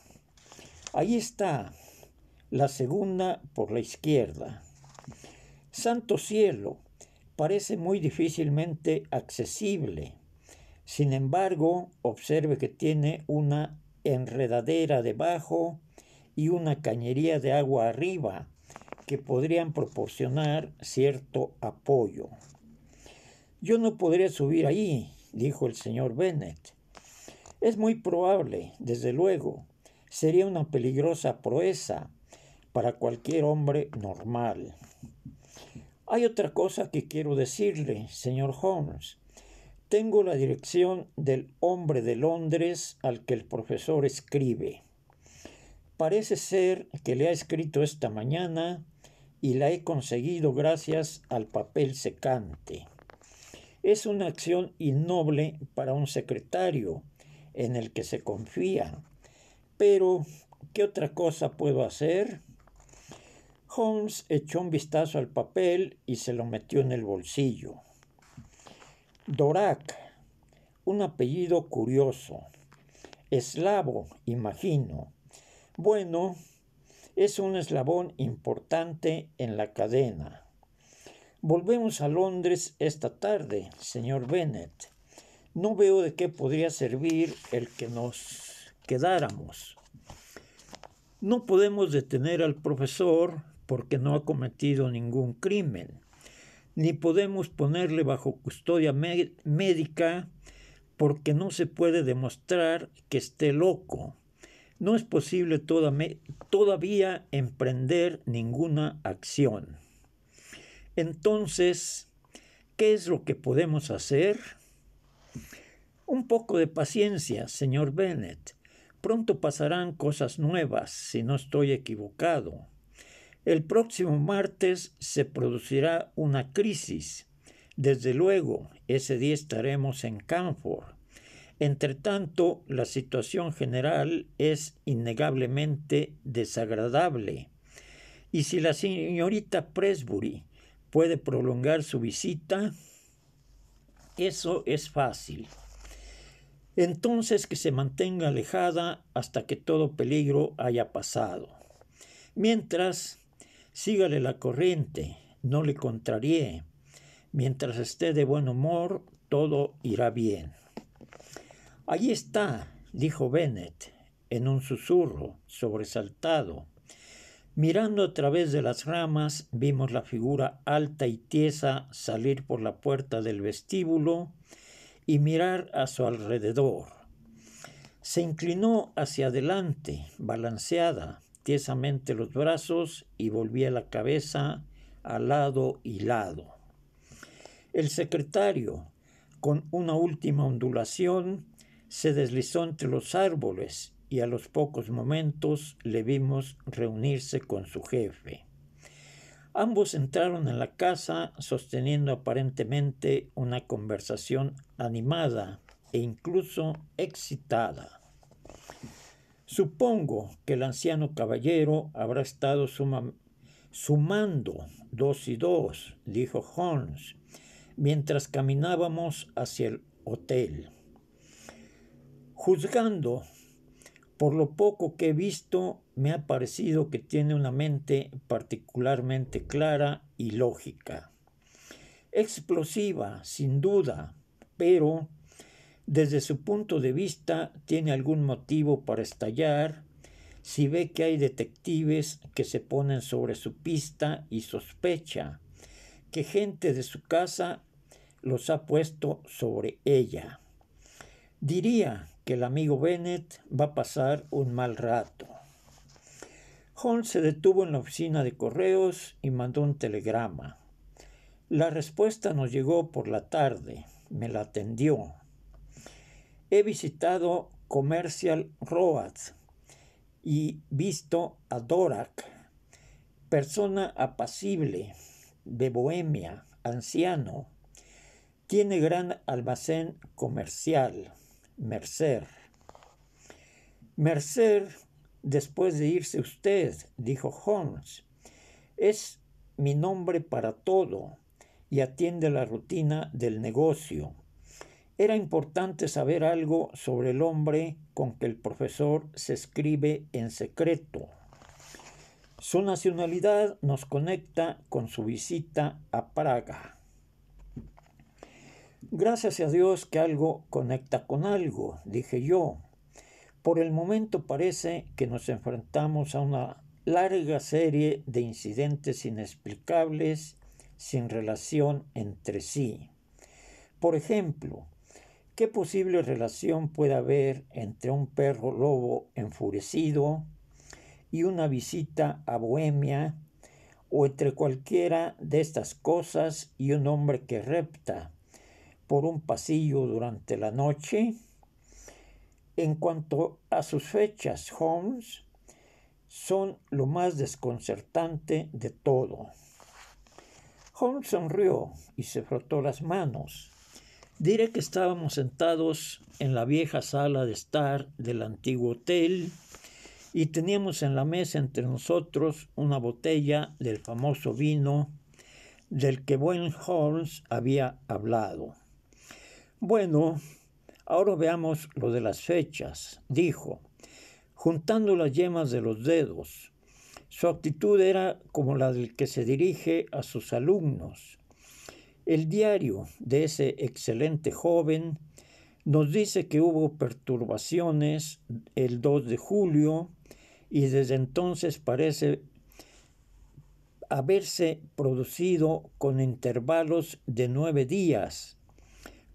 Ahí está, la segunda por la izquierda. Santo cielo, parece muy difícilmente accesible. Sin embargo, observe que tiene una enredadera debajo y una cañería de agua arriba que podrían proporcionar cierto apoyo. Yo no podría subir ahí, dijo el señor Bennett. Es muy probable, desde luego. Sería una peligrosa proeza para cualquier hombre normal. Hay otra cosa que quiero decirle, señor Holmes. Tengo la dirección del hombre de Londres al que el profesor escribe. Parece ser que le ha escrito esta mañana y la he conseguido gracias al papel secante. Es una acción innoble para un secretario en el que se confía. Pero, ¿qué otra cosa puedo hacer? Holmes echó un vistazo al papel y se lo metió en el bolsillo. Dorak, un apellido curioso. Eslavo, imagino. Bueno, es un eslabón importante en la cadena. Volvemos a Londres esta tarde, señor Bennett. No veo de qué podría servir el que nos quedáramos. No podemos detener al profesor porque no ha cometido ningún crimen, ni podemos ponerle bajo custodia médica porque no se puede demostrar que esté loco. No es posible todavía emprender ninguna acción. Entonces, ¿qué es lo que podemos hacer? Un poco de paciencia, señor Bennett. Pronto pasarán cosas nuevas, si no estoy equivocado. El próximo martes se producirá una crisis. Desde luego, ese día estaremos en Canford. Entre tanto, la situación general es innegablemente desagradable. Y si la señorita Presbury puede prolongar su visita, eso es fácil. Entonces que se mantenga alejada hasta que todo peligro haya pasado. Mientras, Sígale la corriente, no le contraríe. Mientras esté de buen humor, todo irá bien. Allí está, dijo Bennett, en un susurro, sobresaltado. Mirando a través de las ramas, vimos la figura alta y tiesa salir por la puerta del vestíbulo y mirar a su alrededor. Se inclinó hacia adelante, balanceada, los brazos y volvía la cabeza a lado y lado. El secretario, con una última ondulación, se deslizó entre los árboles y a los pocos momentos le vimos reunirse con su jefe. Ambos entraron en la casa sosteniendo aparentemente una conversación animada e incluso excitada. Supongo que el anciano caballero habrá estado sumando dos y dos, dijo Holmes, mientras caminábamos hacia el hotel. Juzgando por lo poco que he visto, me ha parecido que tiene una mente particularmente clara y lógica. Explosiva, sin duda, pero desde su punto de vista tiene algún motivo para estallar si ve que hay detectives que se ponen sobre su pista y sospecha que gente de su casa los ha puesto sobre ella. Diría que el amigo Bennett va a pasar un mal rato. Holmes se detuvo en la oficina de correos y mandó un telegrama. La respuesta nos llegó por la tarde. Me la atendió. He visitado Commercial Roads y visto a Dorak, persona apacible, de Bohemia, anciano. Tiene gran almacén comercial, Mercer. Mercer, después de irse usted, dijo Holmes, es mi nombre para todo y atiende la rutina del negocio. Era importante saber algo sobre el hombre con que el profesor se escribe en secreto. Su nacionalidad nos conecta con su visita a Praga. Gracias a Dios que algo conecta con algo, dije yo. Por el momento parece que nos enfrentamos a una larga serie de incidentes inexplicables sin relación entre sí. Por ejemplo, ¿Qué posible relación puede haber entre un perro lobo enfurecido y una visita a Bohemia o entre cualquiera de estas cosas y un hombre que repta por un pasillo durante la noche? En cuanto a sus fechas, Holmes, son lo más desconcertante de todo. Holmes sonrió y se frotó las manos. Diré que estábamos sentados en la vieja sala de estar del antiguo hotel y teníamos en la mesa entre nosotros una botella del famoso vino del que Buen Holmes había hablado. Bueno, ahora veamos lo de las fechas, dijo, juntando las yemas de los dedos. Su actitud era como la del que se dirige a sus alumnos. El diario de ese excelente joven nos dice que hubo perturbaciones el 2 de julio y desde entonces parece haberse producido con intervalos de nueve días,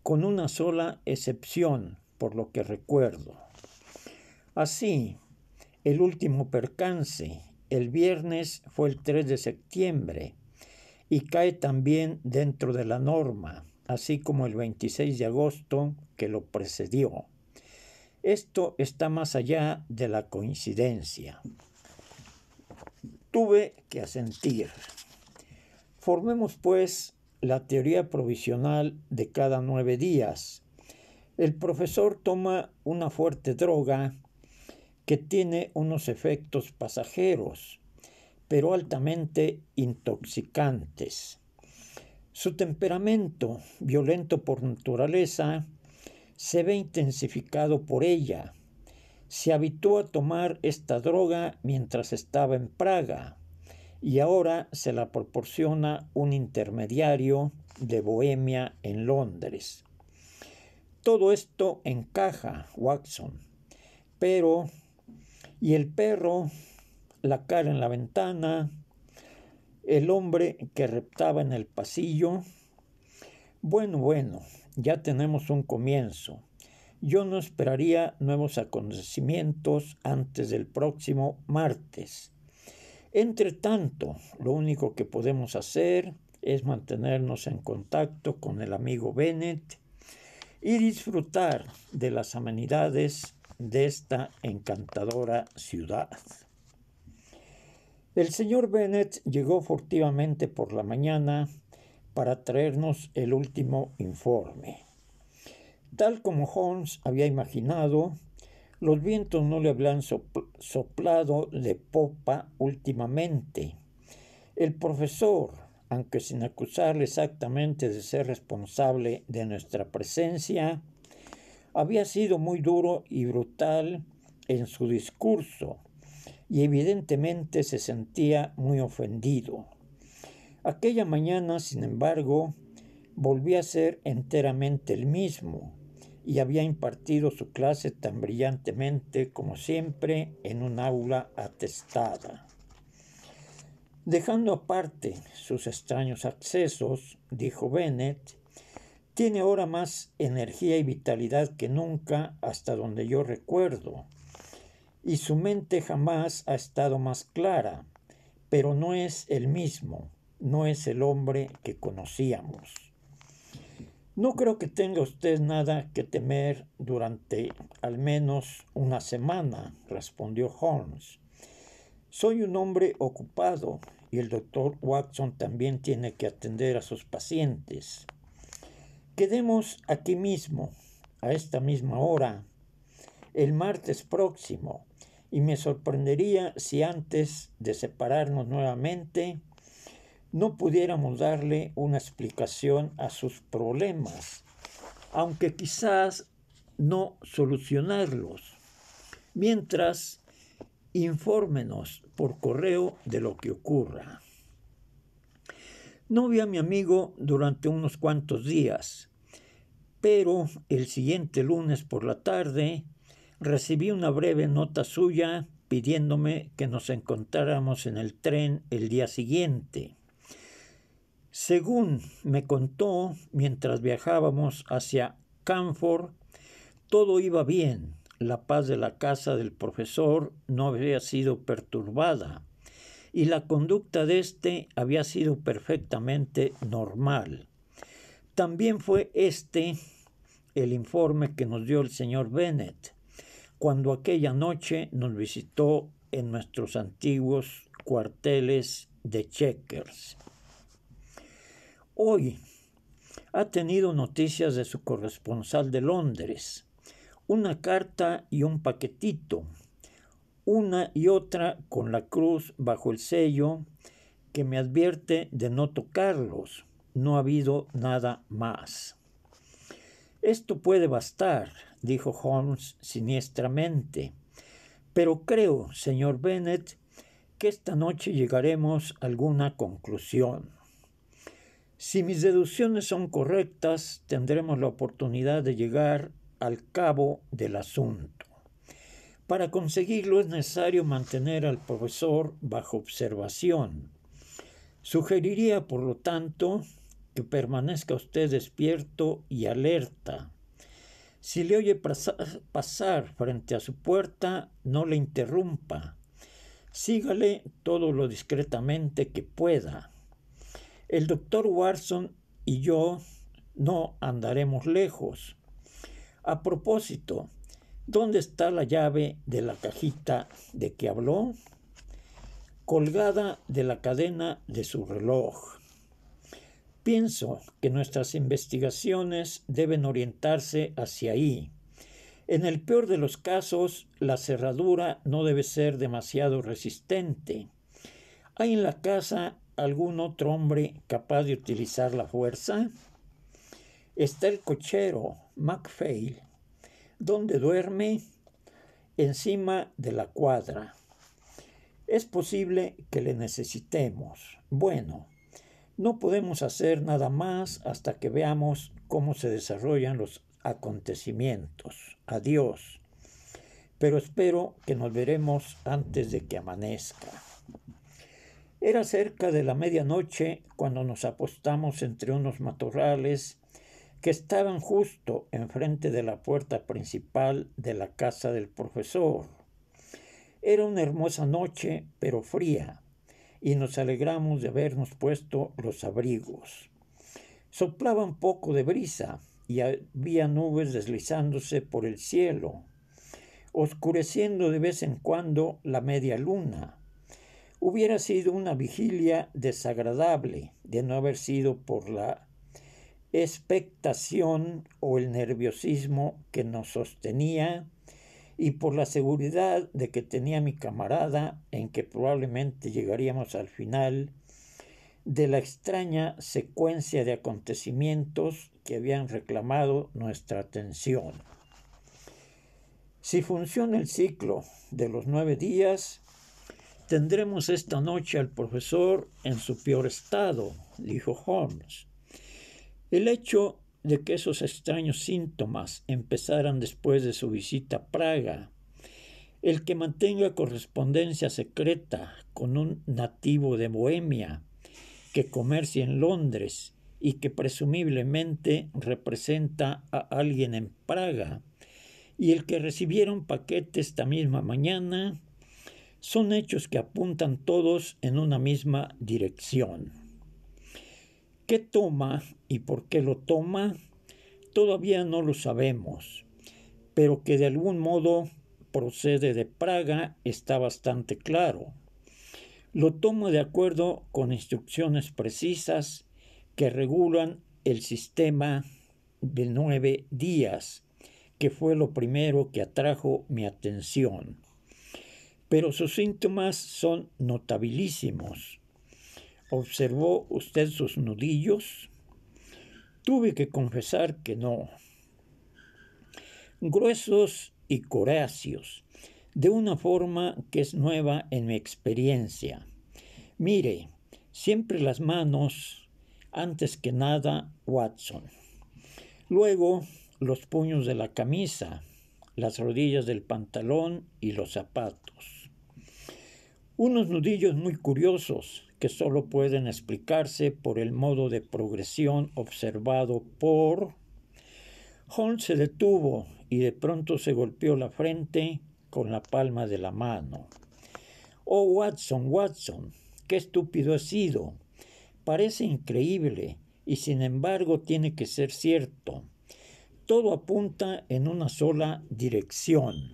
con una sola excepción, por lo que recuerdo. Así, el último percance, el viernes fue el 3 de septiembre, y cae también dentro de la norma, así como el 26 de agosto que lo precedió. Esto está más allá de la coincidencia. Tuve que asentir. Formemos pues la teoría provisional de cada nueve días. El profesor toma una fuerte droga que tiene unos efectos pasajeros, pero altamente intoxicantes. Su temperamento, violento por naturaleza, se ve intensificado por ella. Se habituó a tomar esta droga mientras estaba en Praga y ahora se la proporciona un intermediario de Bohemia en Londres. Todo esto encaja, Watson, pero... Y el perro la cara en la ventana, el hombre que reptaba en el pasillo. Bueno, bueno, ya tenemos un comienzo. Yo no esperaría nuevos acontecimientos antes del próximo martes. Entre tanto, lo único que podemos hacer es mantenernos en contacto con el amigo Bennett y disfrutar de las amenidades de esta encantadora ciudad. El señor Bennett llegó furtivamente por la mañana para traernos el último informe. Tal como Holmes había imaginado, los vientos no le habían soplado de popa últimamente. El profesor, aunque sin acusarle exactamente de ser responsable de nuestra presencia, había sido muy duro y brutal en su discurso y evidentemente se sentía muy ofendido. Aquella mañana, sin embargo, volvió a ser enteramente el mismo y había impartido su clase tan brillantemente como siempre en un aula atestada. Dejando aparte sus extraños accesos, dijo Bennett, tiene ahora más energía y vitalidad que nunca hasta donde yo recuerdo, y su mente jamás ha estado más clara, pero no es el mismo, no es el hombre que conocíamos. No creo que tenga usted nada que temer durante al menos una semana, respondió Holmes. Soy un hombre ocupado y el doctor Watson también tiene que atender a sus pacientes. Quedemos aquí mismo, a esta misma hora, el martes próximo, y me sorprendería si antes de separarnos nuevamente no pudiéramos darle una explicación a sus problemas, aunque quizás no solucionarlos. Mientras, infórmenos por correo de lo que ocurra. No vi a mi amigo durante unos cuantos días, pero el siguiente lunes por la tarde recibí una breve nota suya pidiéndome que nos encontráramos en el tren el día siguiente. Según me contó, mientras viajábamos hacia Canford, todo iba bien. La paz de la casa del profesor no había sido perturbada y la conducta de éste había sido perfectamente normal. También fue este el informe que nos dio el señor Bennett cuando aquella noche nos visitó en nuestros antiguos cuarteles de Checkers. Hoy ha tenido noticias de su corresponsal de Londres, una carta y un paquetito, una y otra con la cruz bajo el sello que me advierte de no tocarlos. No ha habido nada más. Esto puede bastar, dijo Holmes siniestramente. Pero creo, señor Bennett, que esta noche llegaremos a alguna conclusión. Si mis deducciones son correctas, tendremos la oportunidad de llegar al cabo del asunto. Para conseguirlo es necesario mantener al profesor bajo observación. Sugeriría, por lo tanto, que permanezca usted despierto y alerta. Si le oye pasar frente a su puerta, no le interrumpa. Sígale todo lo discretamente que pueda. El doctor Watson y yo no andaremos lejos. A propósito, ¿dónde está la llave de la cajita de que habló? Colgada de la cadena de su reloj. Pienso que nuestras investigaciones deben orientarse hacia ahí. En el peor de los casos, la cerradura no debe ser demasiado resistente. ¿Hay en la casa algún otro hombre capaz de utilizar la fuerza? Está el cochero, MacPhail. ¿Dónde duerme? Encima de la cuadra. Es posible que le necesitemos. Bueno, no podemos hacer nada más hasta que veamos cómo se desarrollan los acontecimientos. Adiós. Pero espero que nos veremos antes de que amanezca. Era cerca de la medianoche cuando nos apostamos entre unos matorrales que estaban justo enfrente de la puerta principal de la casa del profesor. Era una hermosa noche, pero fría y nos alegramos de habernos puesto los abrigos. Soplaba un poco de brisa y había nubes deslizándose por el cielo, oscureciendo de vez en cuando la media luna. Hubiera sido una vigilia desagradable de no haber sido por la expectación o el nerviosismo que nos sostenía y por la seguridad de que tenía mi camarada en que probablemente llegaríamos al final de la extraña secuencia de acontecimientos que habían reclamado nuestra atención. Si funciona el ciclo de los nueve días, tendremos esta noche al profesor en su peor estado, dijo Holmes. El hecho de que esos extraños síntomas empezaran después de su visita a Praga. El que mantenga correspondencia secreta con un nativo de Bohemia, que comercia en Londres y que presumiblemente representa a alguien en Praga, y el que recibieron paquete esta misma mañana, son hechos que apuntan todos en una misma dirección. ¿Qué toma y por qué lo toma? Todavía no lo sabemos, pero que de algún modo procede de Praga está bastante claro. Lo tomo de acuerdo con instrucciones precisas que regulan el sistema de nueve días, que fue lo primero que atrajo mi atención. Pero sus síntomas son notabilísimos ¿Observó usted sus nudillos? Tuve que confesar que no. Gruesos y coráceos, de una forma que es nueva en mi experiencia. Mire, siempre las manos, antes que nada, Watson. Luego, los puños de la camisa, las rodillas del pantalón y los zapatos. Unos nudillos muy curiosos que solo pueden explicarse por el modo de progresión observado por... Holmes se detuvo y de pronto se golpeó la frente con la palma de la mano. Oh, Watson, Watson, qué estúpido he sido. Parece increíble y sin embargo tiene que ser cierto. Todo apunta en una sola dirección.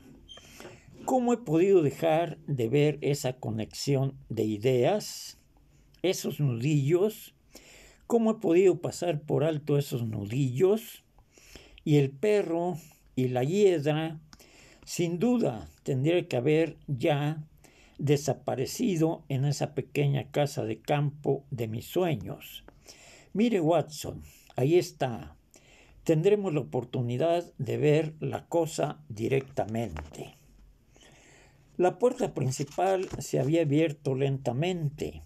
¿Cómo he podido dejar de ver esa conexión de ideas? esos nudillos, cómo he podido pasar por alto esos nudillos, y el perro y la hiedra, sin duda tendría que haber ya desaparecido en esa pequeña casa de campo de mis sueños. Mire Watson, ahí está. Tendremos la oportunidad de ver la cosa directamente. La puerta principal se había abierto lentamente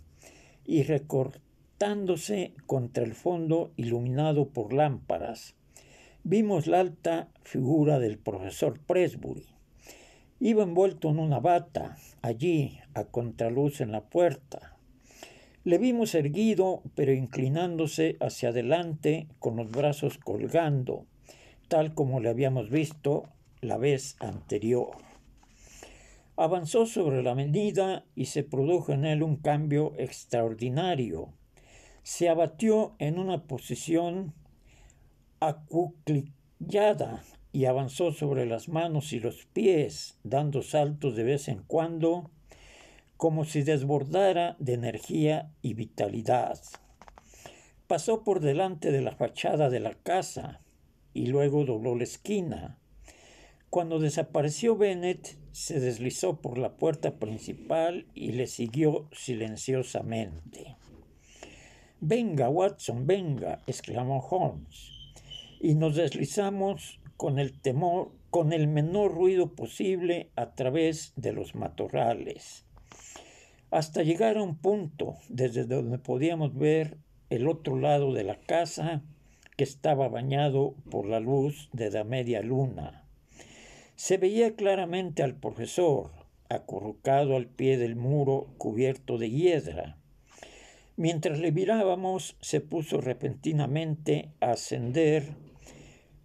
y recortándose contra el fondo iluminado por lámparas. Vimos la alta figura del profesor Presbury. Iba envuelto en una bata, allí, a contraluz en la puerta. Le vimos erguido, pero inclinándose hacia adelante, con los brazos colgando, tal como le habíamos visto la vez anterior avanzó sobre la medida y se produjo en él un cambio extraordinario. Se abatió en una posición acuclillada y avanzó sobre las manos y los pies, dando saltos de vez en cuando, como si desbordara de energía y vitalidad. Pasó por delante de la fachada de la casa y luego dobló la esquina cuando desapareció Bennett, se deslizó por la puerta principal y le siguió silenciosamente. Venga, Watson, venga, exclamó Holmes, y nos deslizamos con el temor, con el menor ruido posible a través de los matorrales, hasta llegar a un punto desde donde podíamos ver el otro lado de la casa que estaba bañado por la luz de la media luna. Se veía claramente al profesor, acurrucado al pie del muro cubierto de hiedra. Mientras le mirábamos, se puso repentinamente a ascender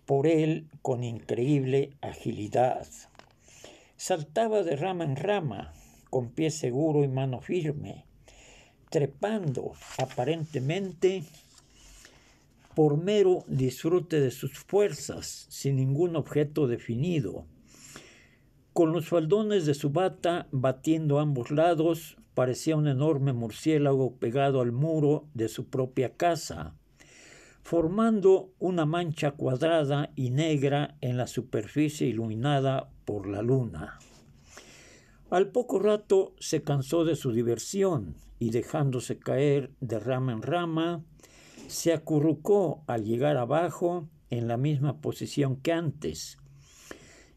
por él con increíble agilidad. Saltaba de rama en rama, con pie seguro y mano firme, trepando aparentemente por mero disfrute de sus fuerzas, sin ningún objeto definido con los faldones de su bata batiendo a ambos lados, parecía un enorme murciélago pegado al muro de su propia casa, formando una mancha cuadrada y negra en la superficie iluminada por la luna. Al poco rato se cansó de su diversión y dejándose caer de rama en rama, se acurrucó al llegar abajo en la misma posición que antes,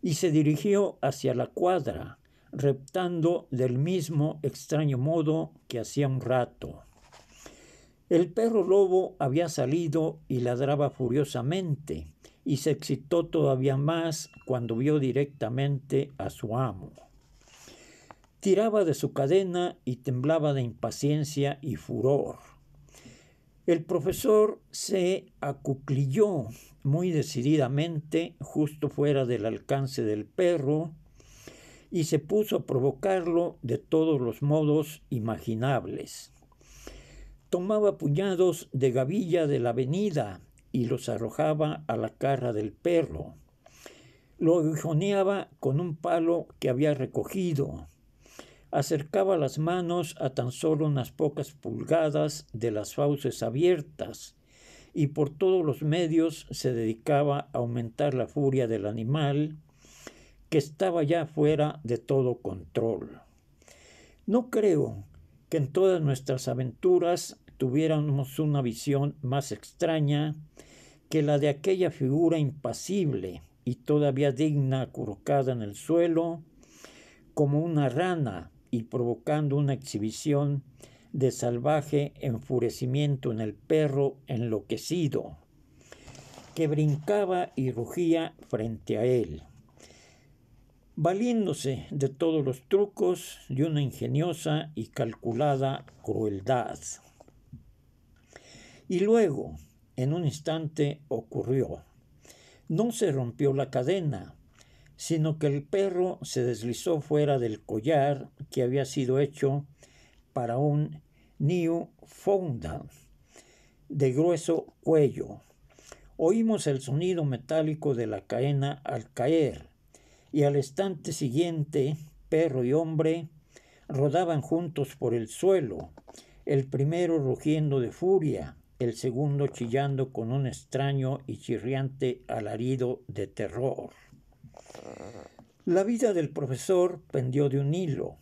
y se dirigió hacia la cuadra, reptando del mismo extraño modo que hacía un rato. El perro lobo había salido y ladraba furiosamente, y se excitó todavía más cuando vio directamente a su amo. Tiraba de su cadena y temblaba de impaciencia y furor. El profesor se acuclilló muy decididamente justo fuera del alcance del perro y se puso a provocarlo de todos los modos imaginables. Tomaba puñados de gavilla de la avenida y los arrojaba a la cara del perro. Lo aguijoneaba con un palo que había recogido acercaba las manos a tan solo unas pocas pulgadas de las fauces abiertas, y por todos los medios se dedicaba a aumentar la furia del animal, que estaba ya fuera de todo control. No creo que en todas nuestras aventuras tuviéramos una visión más extraña que la de aquella figura impasible y todavía digna acurrucada en el suelo, como una rana y provocando una exhibición de salvaje enfurecimiento en el perro enloquecido, que brincaba y rugía frente a él. Valiéndose de todos los trucos de una ingeniosa y calculada crueldad. Y luego, en un instante, ocurrió. No se rompió la cadena, sino que el perro se deslizó fuera del collar que había sido hecho para un fonda de grueso cuello. Oímos el sonido metálico de la cadena al caer, y al instante siguiente, perro y hombre rodaban juntos por el suelo, el primero rugiendo de furia, el segundo chillando con un extraño y chirriante alarido de terror. La vida del profesor pendió de un hilo.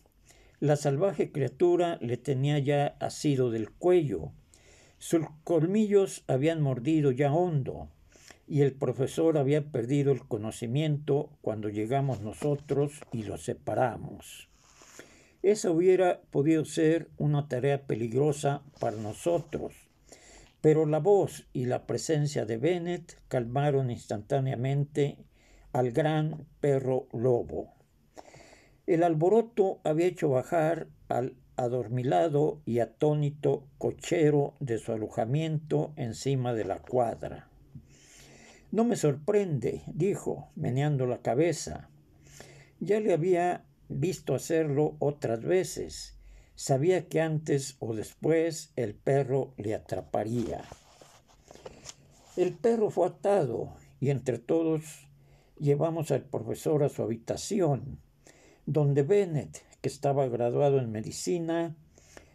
La salvaje criatura le tenía ya asido del cuello. Sus colmillos habían mordido ya hondo y el profesor había perdido el conocimiento cuando llegamos nosotros y lo separamos. Esa hubiera podido ser una tarea peligrosa para nosotros, pero la voz y la presencia de Bennett calmaron instantáneamente al gran perro lobo. El alboroto había hecho bajar al adormilado y atónito cochero de su alojamiento encima de la cuadra. No me sorprende, dijo, meneando la cabeza. Ya le había visto hacerlo otras veces. Sabía que antes o después el perro le atraparía. El perro fue atado y entre todos Llevamos al profesor a su habitación, donde Bennett, que estaba graduado en medicina,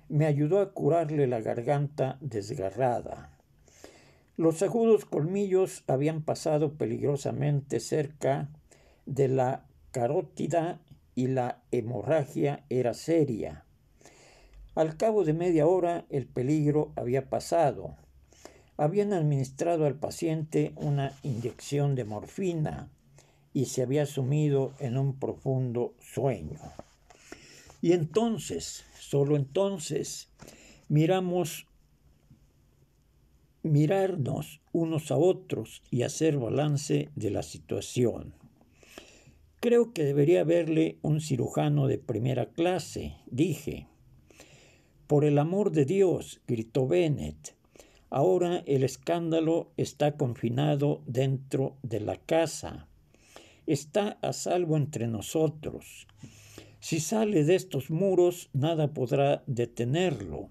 me ayudó a curarle la garganta desgarrada. Los agudos colmillos habían pasado peligrosamente cerca de la carótida y la hemorragia era seria. Al cabo de media hora el peligro había pasado. Habían administrado al paciente una inyección de morfina y se había sumido en un profundo sueño. Y entonces, solo entonces, miramos mirarnos unos a otros y hacer balance de la situación. Creo que debería haberle un cirujano de primera clase, dije. Por el amor de Dios, gritó Bennett. Ahora el escándalo está confinado dentro de la casa está a salvo entre nosotros. Si sale de estos muros, nada podrá detenerlo.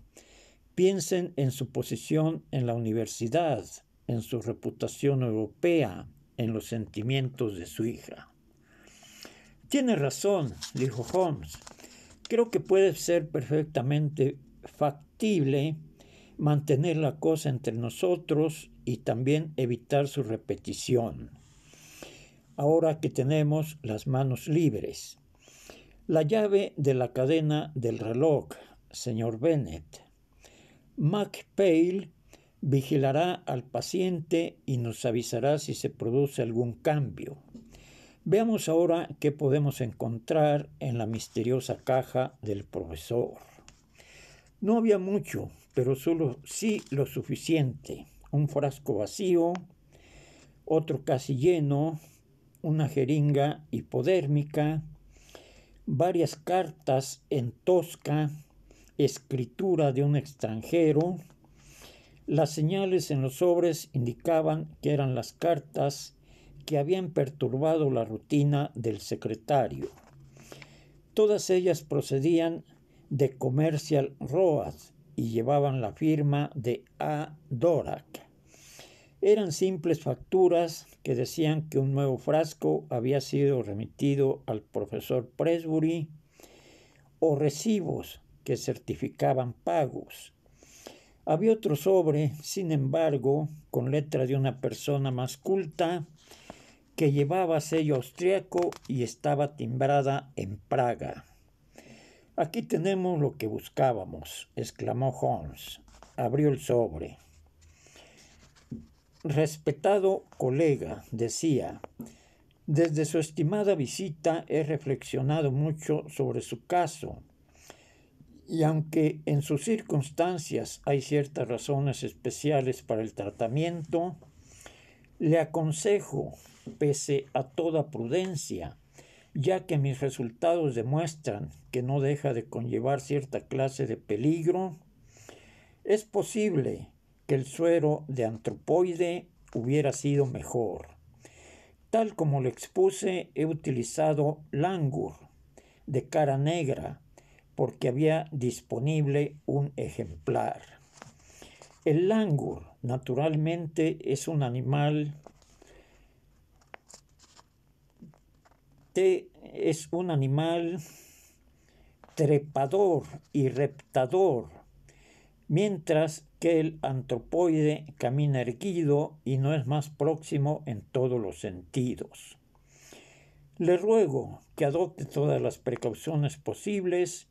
Piensen en su posición en la universidad, en su reputación europea, en los sentimientos de su hija. Tiene razón, dijo Holmes. Creo que puede ser perfectamente factible mantener la cosa entre nosotros y también evitar su repetición ahora que tenemos las manos libres. La llave de la cadena del reloj, señor Bennett. Pale vigilará al paciente y nos avisará si se produce algún cambio. Veamos ahora qué podemos encontrar en la misteriosa caja del profesor. No había mucho, pero solo sí lo suficiente. Un frasco vacío, otro casi lleno, una jeringa hipodérmica, varias cartas en tosca, escritura de un extranjero. Las señales en los sobres indicaban que eran las cartas que habían perturbado la rutina del secretario. Todas ellas procedían de Commercial Road y llevaban la firma de A. Dorak. Eran simples facturas que decían que un nuevo frasco había sido remitido al profesor Presbury o recibos que certificaban pagos. Había otro sobre, sin embargo, con letra de una persona más culta que llevaba sello austriaco y estaba timbrada en Praga. Aquí tenemos lo que buscábamos, exclamó Holmes. Abrió el sobre. Respetado colega, decía, desde su estimada visita he reflexionado mucho sobre su caso y aunque en sus circunstancias hay ciertas razones especiales para el tratamiento, le aconsejo, pese a toda prudencia, ya que mis resultados demuestran que no deja de conllevar cierta clase de peligro, es posible que el suero de antropoide hubiera sido mejor. Tal como lo expuse, he utilizado Langur de cara negra porque había disponible un ejemplar. El Langur, naturalmente, es un animal es un animal trepador y reptador, mientras el antropoide camina erguido y no es más próximo en todos los sentidos. Le ruego que adopte todas las precauciones posibles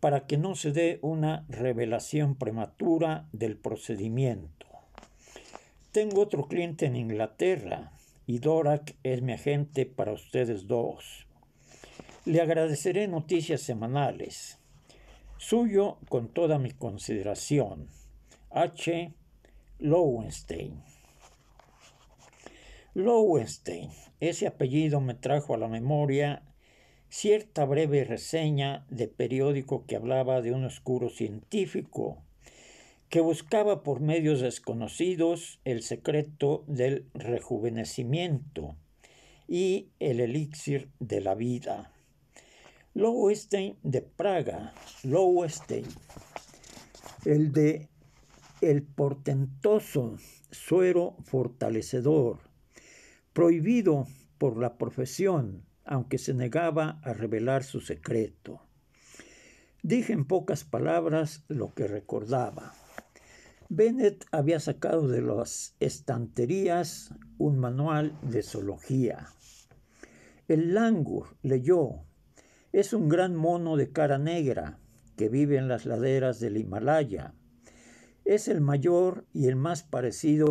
para que no se dé una revelación prematura del procedimiento. Tengo otro cliente en Inglaterra y Dorak es mi agente para ustedes dos. Le agradeceré noticias semanales. Suyo con toda mi consideración. H. Lowenstein. Lowenstein, ese apellido me trajo a la memoria cierta breve reseña de periódico que hablaba de un oscuro científico que buscaba por medios desconocidos el secreto del rejuvenecimiento y el elixir de la vida. Lowenstein de Praga, Lowenstein, el de el portentoso suero fortalecedor, prohibido por la profesión, aunque se negaba a revelar su secreto. Dije en pocas palabras lo que recordaba. Bennett había sacado de las estanterías un manual de zoología. El langur leyó. Es un gran mono de cara negra que vive en las laderas del Himalaya es el mayor y el más parecido